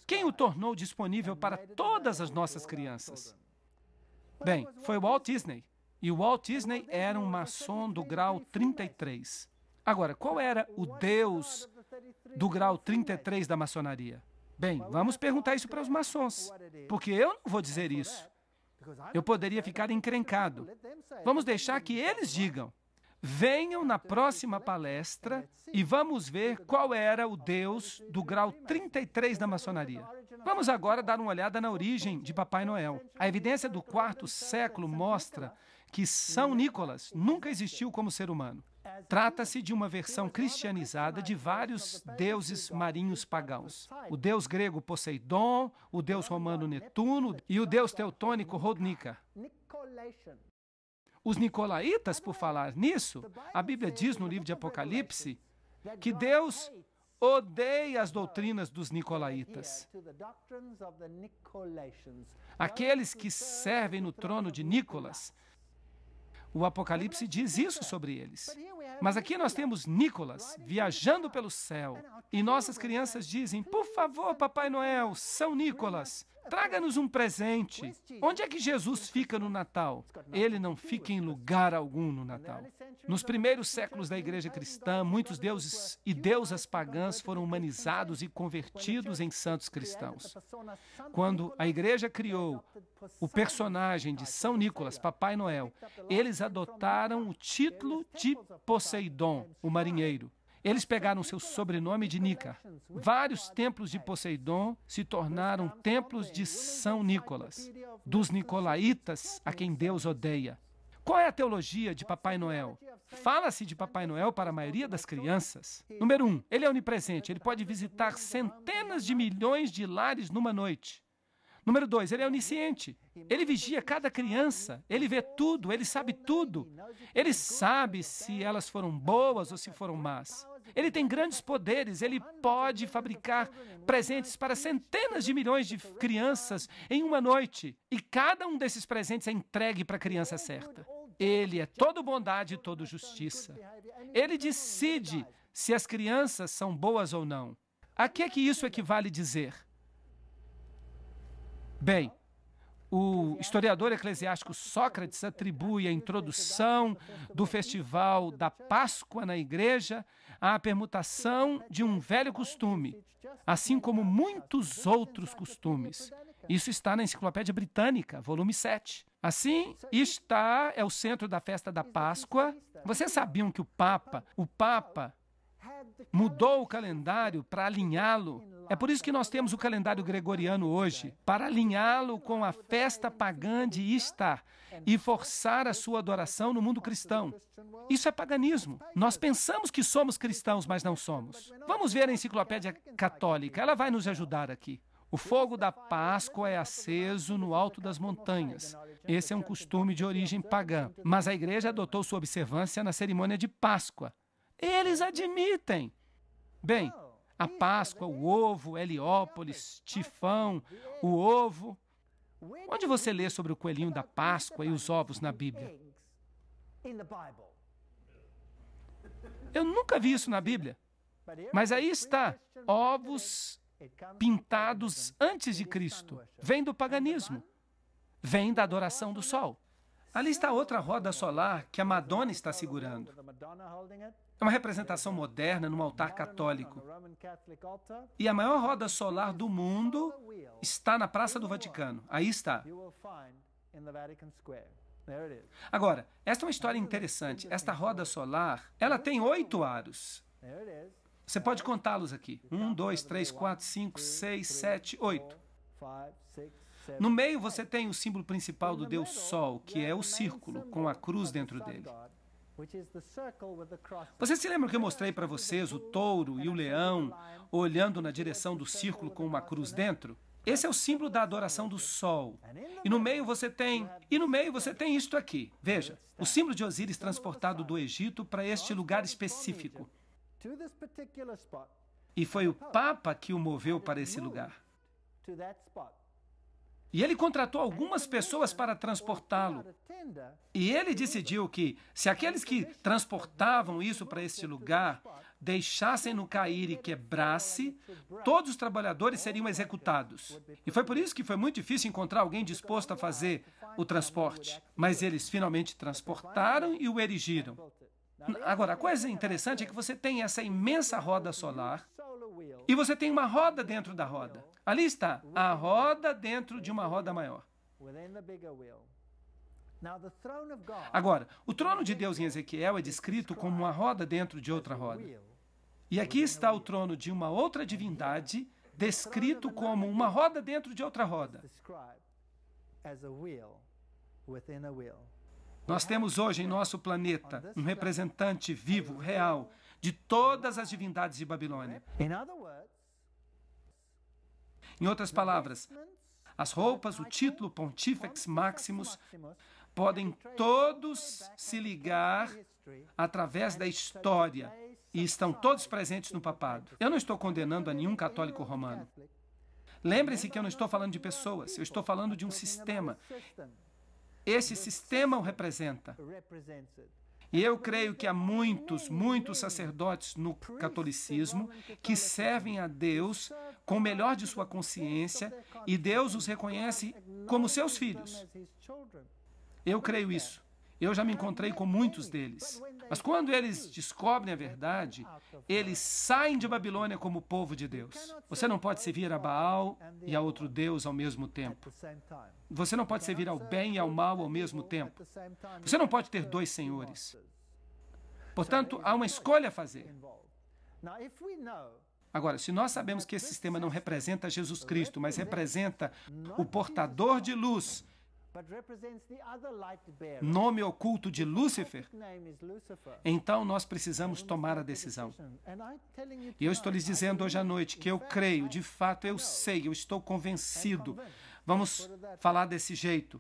[SPEAKER 1] Quem o tornou disponível para todas as nossas crianças? Bem, foi Walt Disney. E Walt Disney era um maçom do grau 33. Agora, qual era o Deus do grau 33 da maçonaria? Bem, vamos perguntar isso para os maçons, porque eu não vou dizer isso. Eu poderia ficar encrencado. Vamos deixar que eles digam. Venham na próxima palestra e vamos ver qual era o Deus do grau 33 da maçonaria. Vamos agora dar uma olhada na origem de Papai Noel. A evidência do quarto século mostra que São Nicolas nunca existiu como ser humano. Trata-se de uma versão cristianizada de vários deuses marinhos pagãos. O deus grego Poseidon, o deus romano Netuno e o deus teutônico Rodnica. Os nicolaítas, por falar nisso, a Bíblia diz no livro de Apocalipse
[SPEAKER 2] que Deus
[SPEAKER 1] odeia as doutrinas dos nicolaítas. Aqueles que servem no trono de Nicolas o Apocalipse diz isso sobre eles. Mas aqui nós temos Nicolas viajando pelo céu. E nossas crianças dizem: Por favor, Papai Noel, São Nicolas, Traga-nos um presente. Onde é que Jesus fica no Natal? Ele não fica em lugar algum no Natal. Nos primeiros séculos da igreja cristã, muitos deuses e deusas pagãs foram humanizados e convertidos em santos cristãos. Quando a igreja criou o personagem de São Nicolas, Papai Noel, eles adotaram o título de Poseidon, o marinheiro. Eles pegaram seu sobrenome de Nica. Vários templos de Poseidon se tornaram templos de São Nicolas, dos nicolaítas a quem Deus odeia. Qual é a teologia de Papai Noel? Fala-se de Papai Noel para a maioria das crianças. Número um, ele é onipresente, ele pode visitar centenas de milhões de lares numa noite. Número dois, ele é onisciente. Ele vigia cada criança, ele vê tudo, ele sabe tudo. Ele sabe se elas foram boas ou se foram más. Ele tem grandes poderes, ele pode fabricar presentes para centenas de milhões de crianças em uma noite, e cada um desses presentes é entregue para a criança certa. Ele é todo bondade e todo justiça. Ele decide se as crianças são boas ou não. A que é que isso equivale dizer? Bem, o historiador eclesiástico Sócrates atribui a introdução do festival da Páscoa na igreja à permutação de um velho costume, assim como muitos outros costumes. Isso está na Enciclopédia Britânica, volume 7. Assim, está é o centro da festa da Páscoa. Vocês sabiam que o Papa, o Papa mudou o calendário para alinhá-lo. É por isso que nós temos o calendário gregoriano hoje, para alinhá-lo com a festa pagã de Istar e forçar a sua adoração no mundo cristão. Isso é paganismo. Nós pensamos que somos cristãos, mas não somos. Vamos ver a enciclopédia católica, ela vai nos ajudar aqui. O fogo da Páscoa é aceso no alto das montanhas. Esse é um costume de origem pagã, mas a igreja adotou sua observância na cerimônia de Páscoa, eles admitem. Bem, a Páscoa, o ovo, Heliópolis, Tifão, o ovo. Onde você lê sobre o coelhinho da Páscoa e os ovos na Bíblia? Eu nunca vi isso na Bíblia. Mas aí está: ovos pintados antes de Cristo. Vem do paganismo, vem da adoração do sol. Ali está outra roda solar que a Madonna está segurando. É uma representação moderna num altar católico. E a maior roda solar do mundo está na Praça do Vaticano. Aí está. Agora, esta é uma história interessante. Esta roda solar, ela tem oito aros. Você pode contá-los aqui. Um, dois, três, quatro, cinco, seis, sete, oito. No meio você tem o símbolo principal do deus Sol, que é o círculo com a cruz dentro dele. Você se lembra que eu mostrei para vocês o touro e o leão olhando na direção do círculo com uma cruz dentro? Esse é o símbolo da adoração do sol. E no meio você tem, e no meio você tem isto aqui. Veja, o símbolo de Osíris transportado do Egito para este lugar específico. E foi o Papa que o moveu para esse lugar. E ele contratou algumas pessoas para transportá-lo. E ele decidiu que, se aqueles que transportavam isso para este lugar deixassem-no cair e quebrasse, todos os trabalhadores seriam executados. E foi por isso que foi muito difícil encontrar alguém disposto a fazer o transporte. Mas eles finalmente transportaram e o erigiram. Hum, agora, a coisa interessante é que você tem essa imensa roda solar e você tem uma roda dentro da roda. Ali está, a roda dentro de uma roda maior. Agora, o trono de Deus em Ezequiel é descrito como uma roda dentro de outra roda. E aqui está o trono de uma outra divindade, descrito como uma roda dentro de outra roda. Nós temos hoje em nosso planeta um representante vivo, real, de todas as divindades de Babilônia. Em outras palavras, as roupas, o título Pontifex Maximus podem todos se ligar através da história e estão todos presentes no papado. Eu não estou condenando a nenhum católico romano. lembre se que eu não estou falando de pessoas, eu estou falando de um sistema esse sistema o representa. E eu creio que há muitos, muitos sacerdotes no catolicismo que servem a Deus com o melhor de sua consciência e Deus os reconhece como seus filhos. Eu creio isso. Eu já me encontrei com muitos deles. Mas quando eles descobrem a verdade, eles saem de Babilônia como povo de Deus. Você não pode servir a Baal e a outro Deus ao mesmo tempo. Você não pode servir ao bem e ao mal ao mesmo tempo. Você não pode ter dois senhores. Portanto, há uma escolha a fazer. Agora, se nós sabemos que esse sistema não representa Jesus Cristo, mas representa o portador de luz nome oculto de Lúcifer, então nós precisamos tomar a decisão. E eu estou lhes dizendo hoje à noite que eu creio, de fato eu sei, eu estou convencido. Vamos falar desse jeito: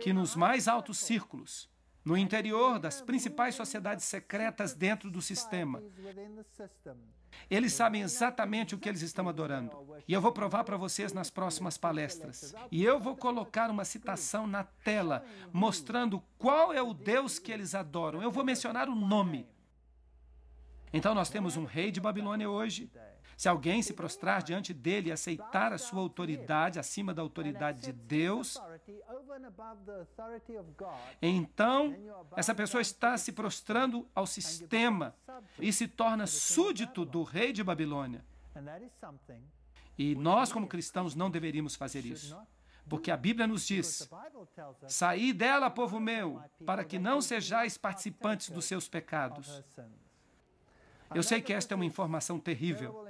[SPEAKER 1] que nos mais altos círculos, no interior das principais sociedades secretas dentro do sistema. Eles sabem exatamente o que eles estão adorando. E eu vou provar para vocês nas próximas palestras. E eu vou colocar uma citação na tela mostrando qual é o Deus que eles adoram. Eu vou mencionar o nome. Então nós temos um rei de Babilônia hoje se alguém se prostrar diante dele e aceitar a sua autoridade acima da autoridade de Deus, então essa pessoa está se prostrando ao sistema e se torna súdito do rei de Babilônia. E nós, como cristãos, não deveríamos fazer isso. Porque a Bíblia nos diz: Saí dela, povo meu, para que não sejais participantes dos seus pecados. Eu sei que esta é uma informação terrível.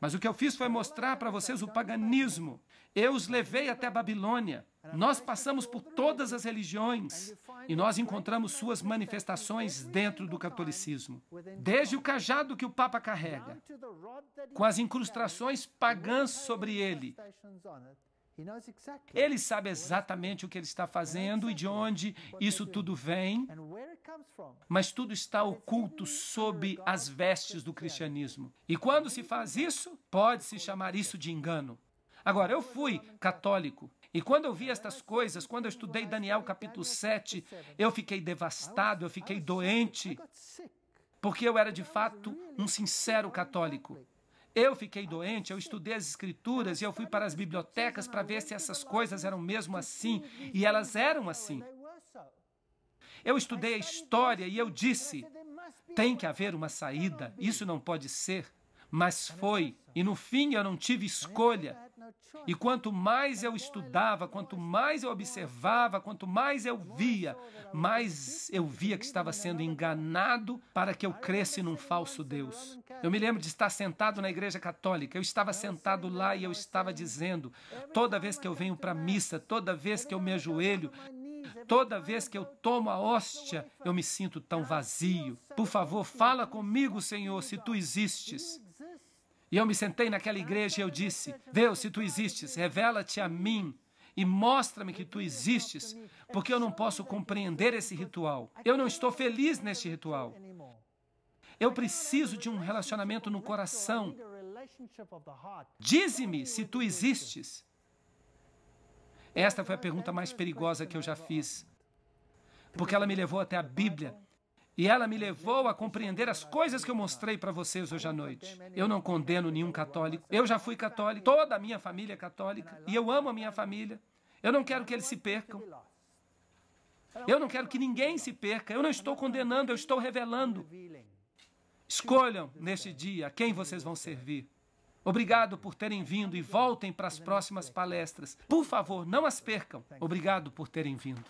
[SPEAKER 1] Mas o que eu fiz foi mostrar para vocês o paganismo. Eu os levei até a Babilônia. Nós passamos por todas as religiões e nós encontramos suas manifestações dentro do catolicismo. Desde o cajado que o Papa carrega, com as incrustações pagãs sobre ele, ele sabe exatamente o que ele está fazendo e de onde isso tudo vem, mas tudo está oculto sob as vestes do cristianismo. E quando se faz isso, pode-se chamar isso de engano. Agora, eu fui católico. E quando eu vi estas coisas, quando eu estudei Daniel capítulo 7, eu fiquei devastado, eu fiquei doente, porque eu era de fato um sincero católico. Eu fiquei doente, eu estudei as escrituras e eu fui para as bibliotecas para ver se essas coisas eram mesmo assim, e elas eram assim. Eu estudei a história e eu disse: tem que haver uma saída, isso não pode ser. Mas foi, e no fim eu não tive escolha. E quanto mais eu estudava, quanto mais eu observava, quanto mais eu via, mais eu via que estava sendo enganado para que eu cresse num falso Deus. Eu me lembro de estar sentado na igreja católica, eu estava sentado lá e eu estava dizendo: toda vez que eu venho para a missa, toda vez que eu me ajoelho, Toda vez que eu tomo a hóstia, eu me sinto tão vazio. Por favor, fala comigo, Senhor, se tu existes. E eu me sentei naquela igreja e eu disse: Deus, se tu existes, revela-te a mim e mostra-me que tu existes, porque eu não posso compreender esse ritual. Eu não estou feliz neste ritual. Eu preciso de um relacionamento no coração. Dize-me se tu existes. Esta foi a pergunta mais perigosa que eu já fiz, porque ela me levou até a Bíblia e ela me levou a compreender as coisas que eu mostrei para vocês hoje à noite. Eu não condeno nenhum católico. Eu já fui católico, toda a minha família é católica, e eu amo a minha família. Eu não quero que eles se percam. Eu não quero que ninguém se perca. Eu não estou condenando, eu estou revelando. Escolham neste dia quem vocês vão servir. Obrigado por terem vindo e voltem para as próximas palestras. Por favor, não as percam. Obrigado por terem vindo.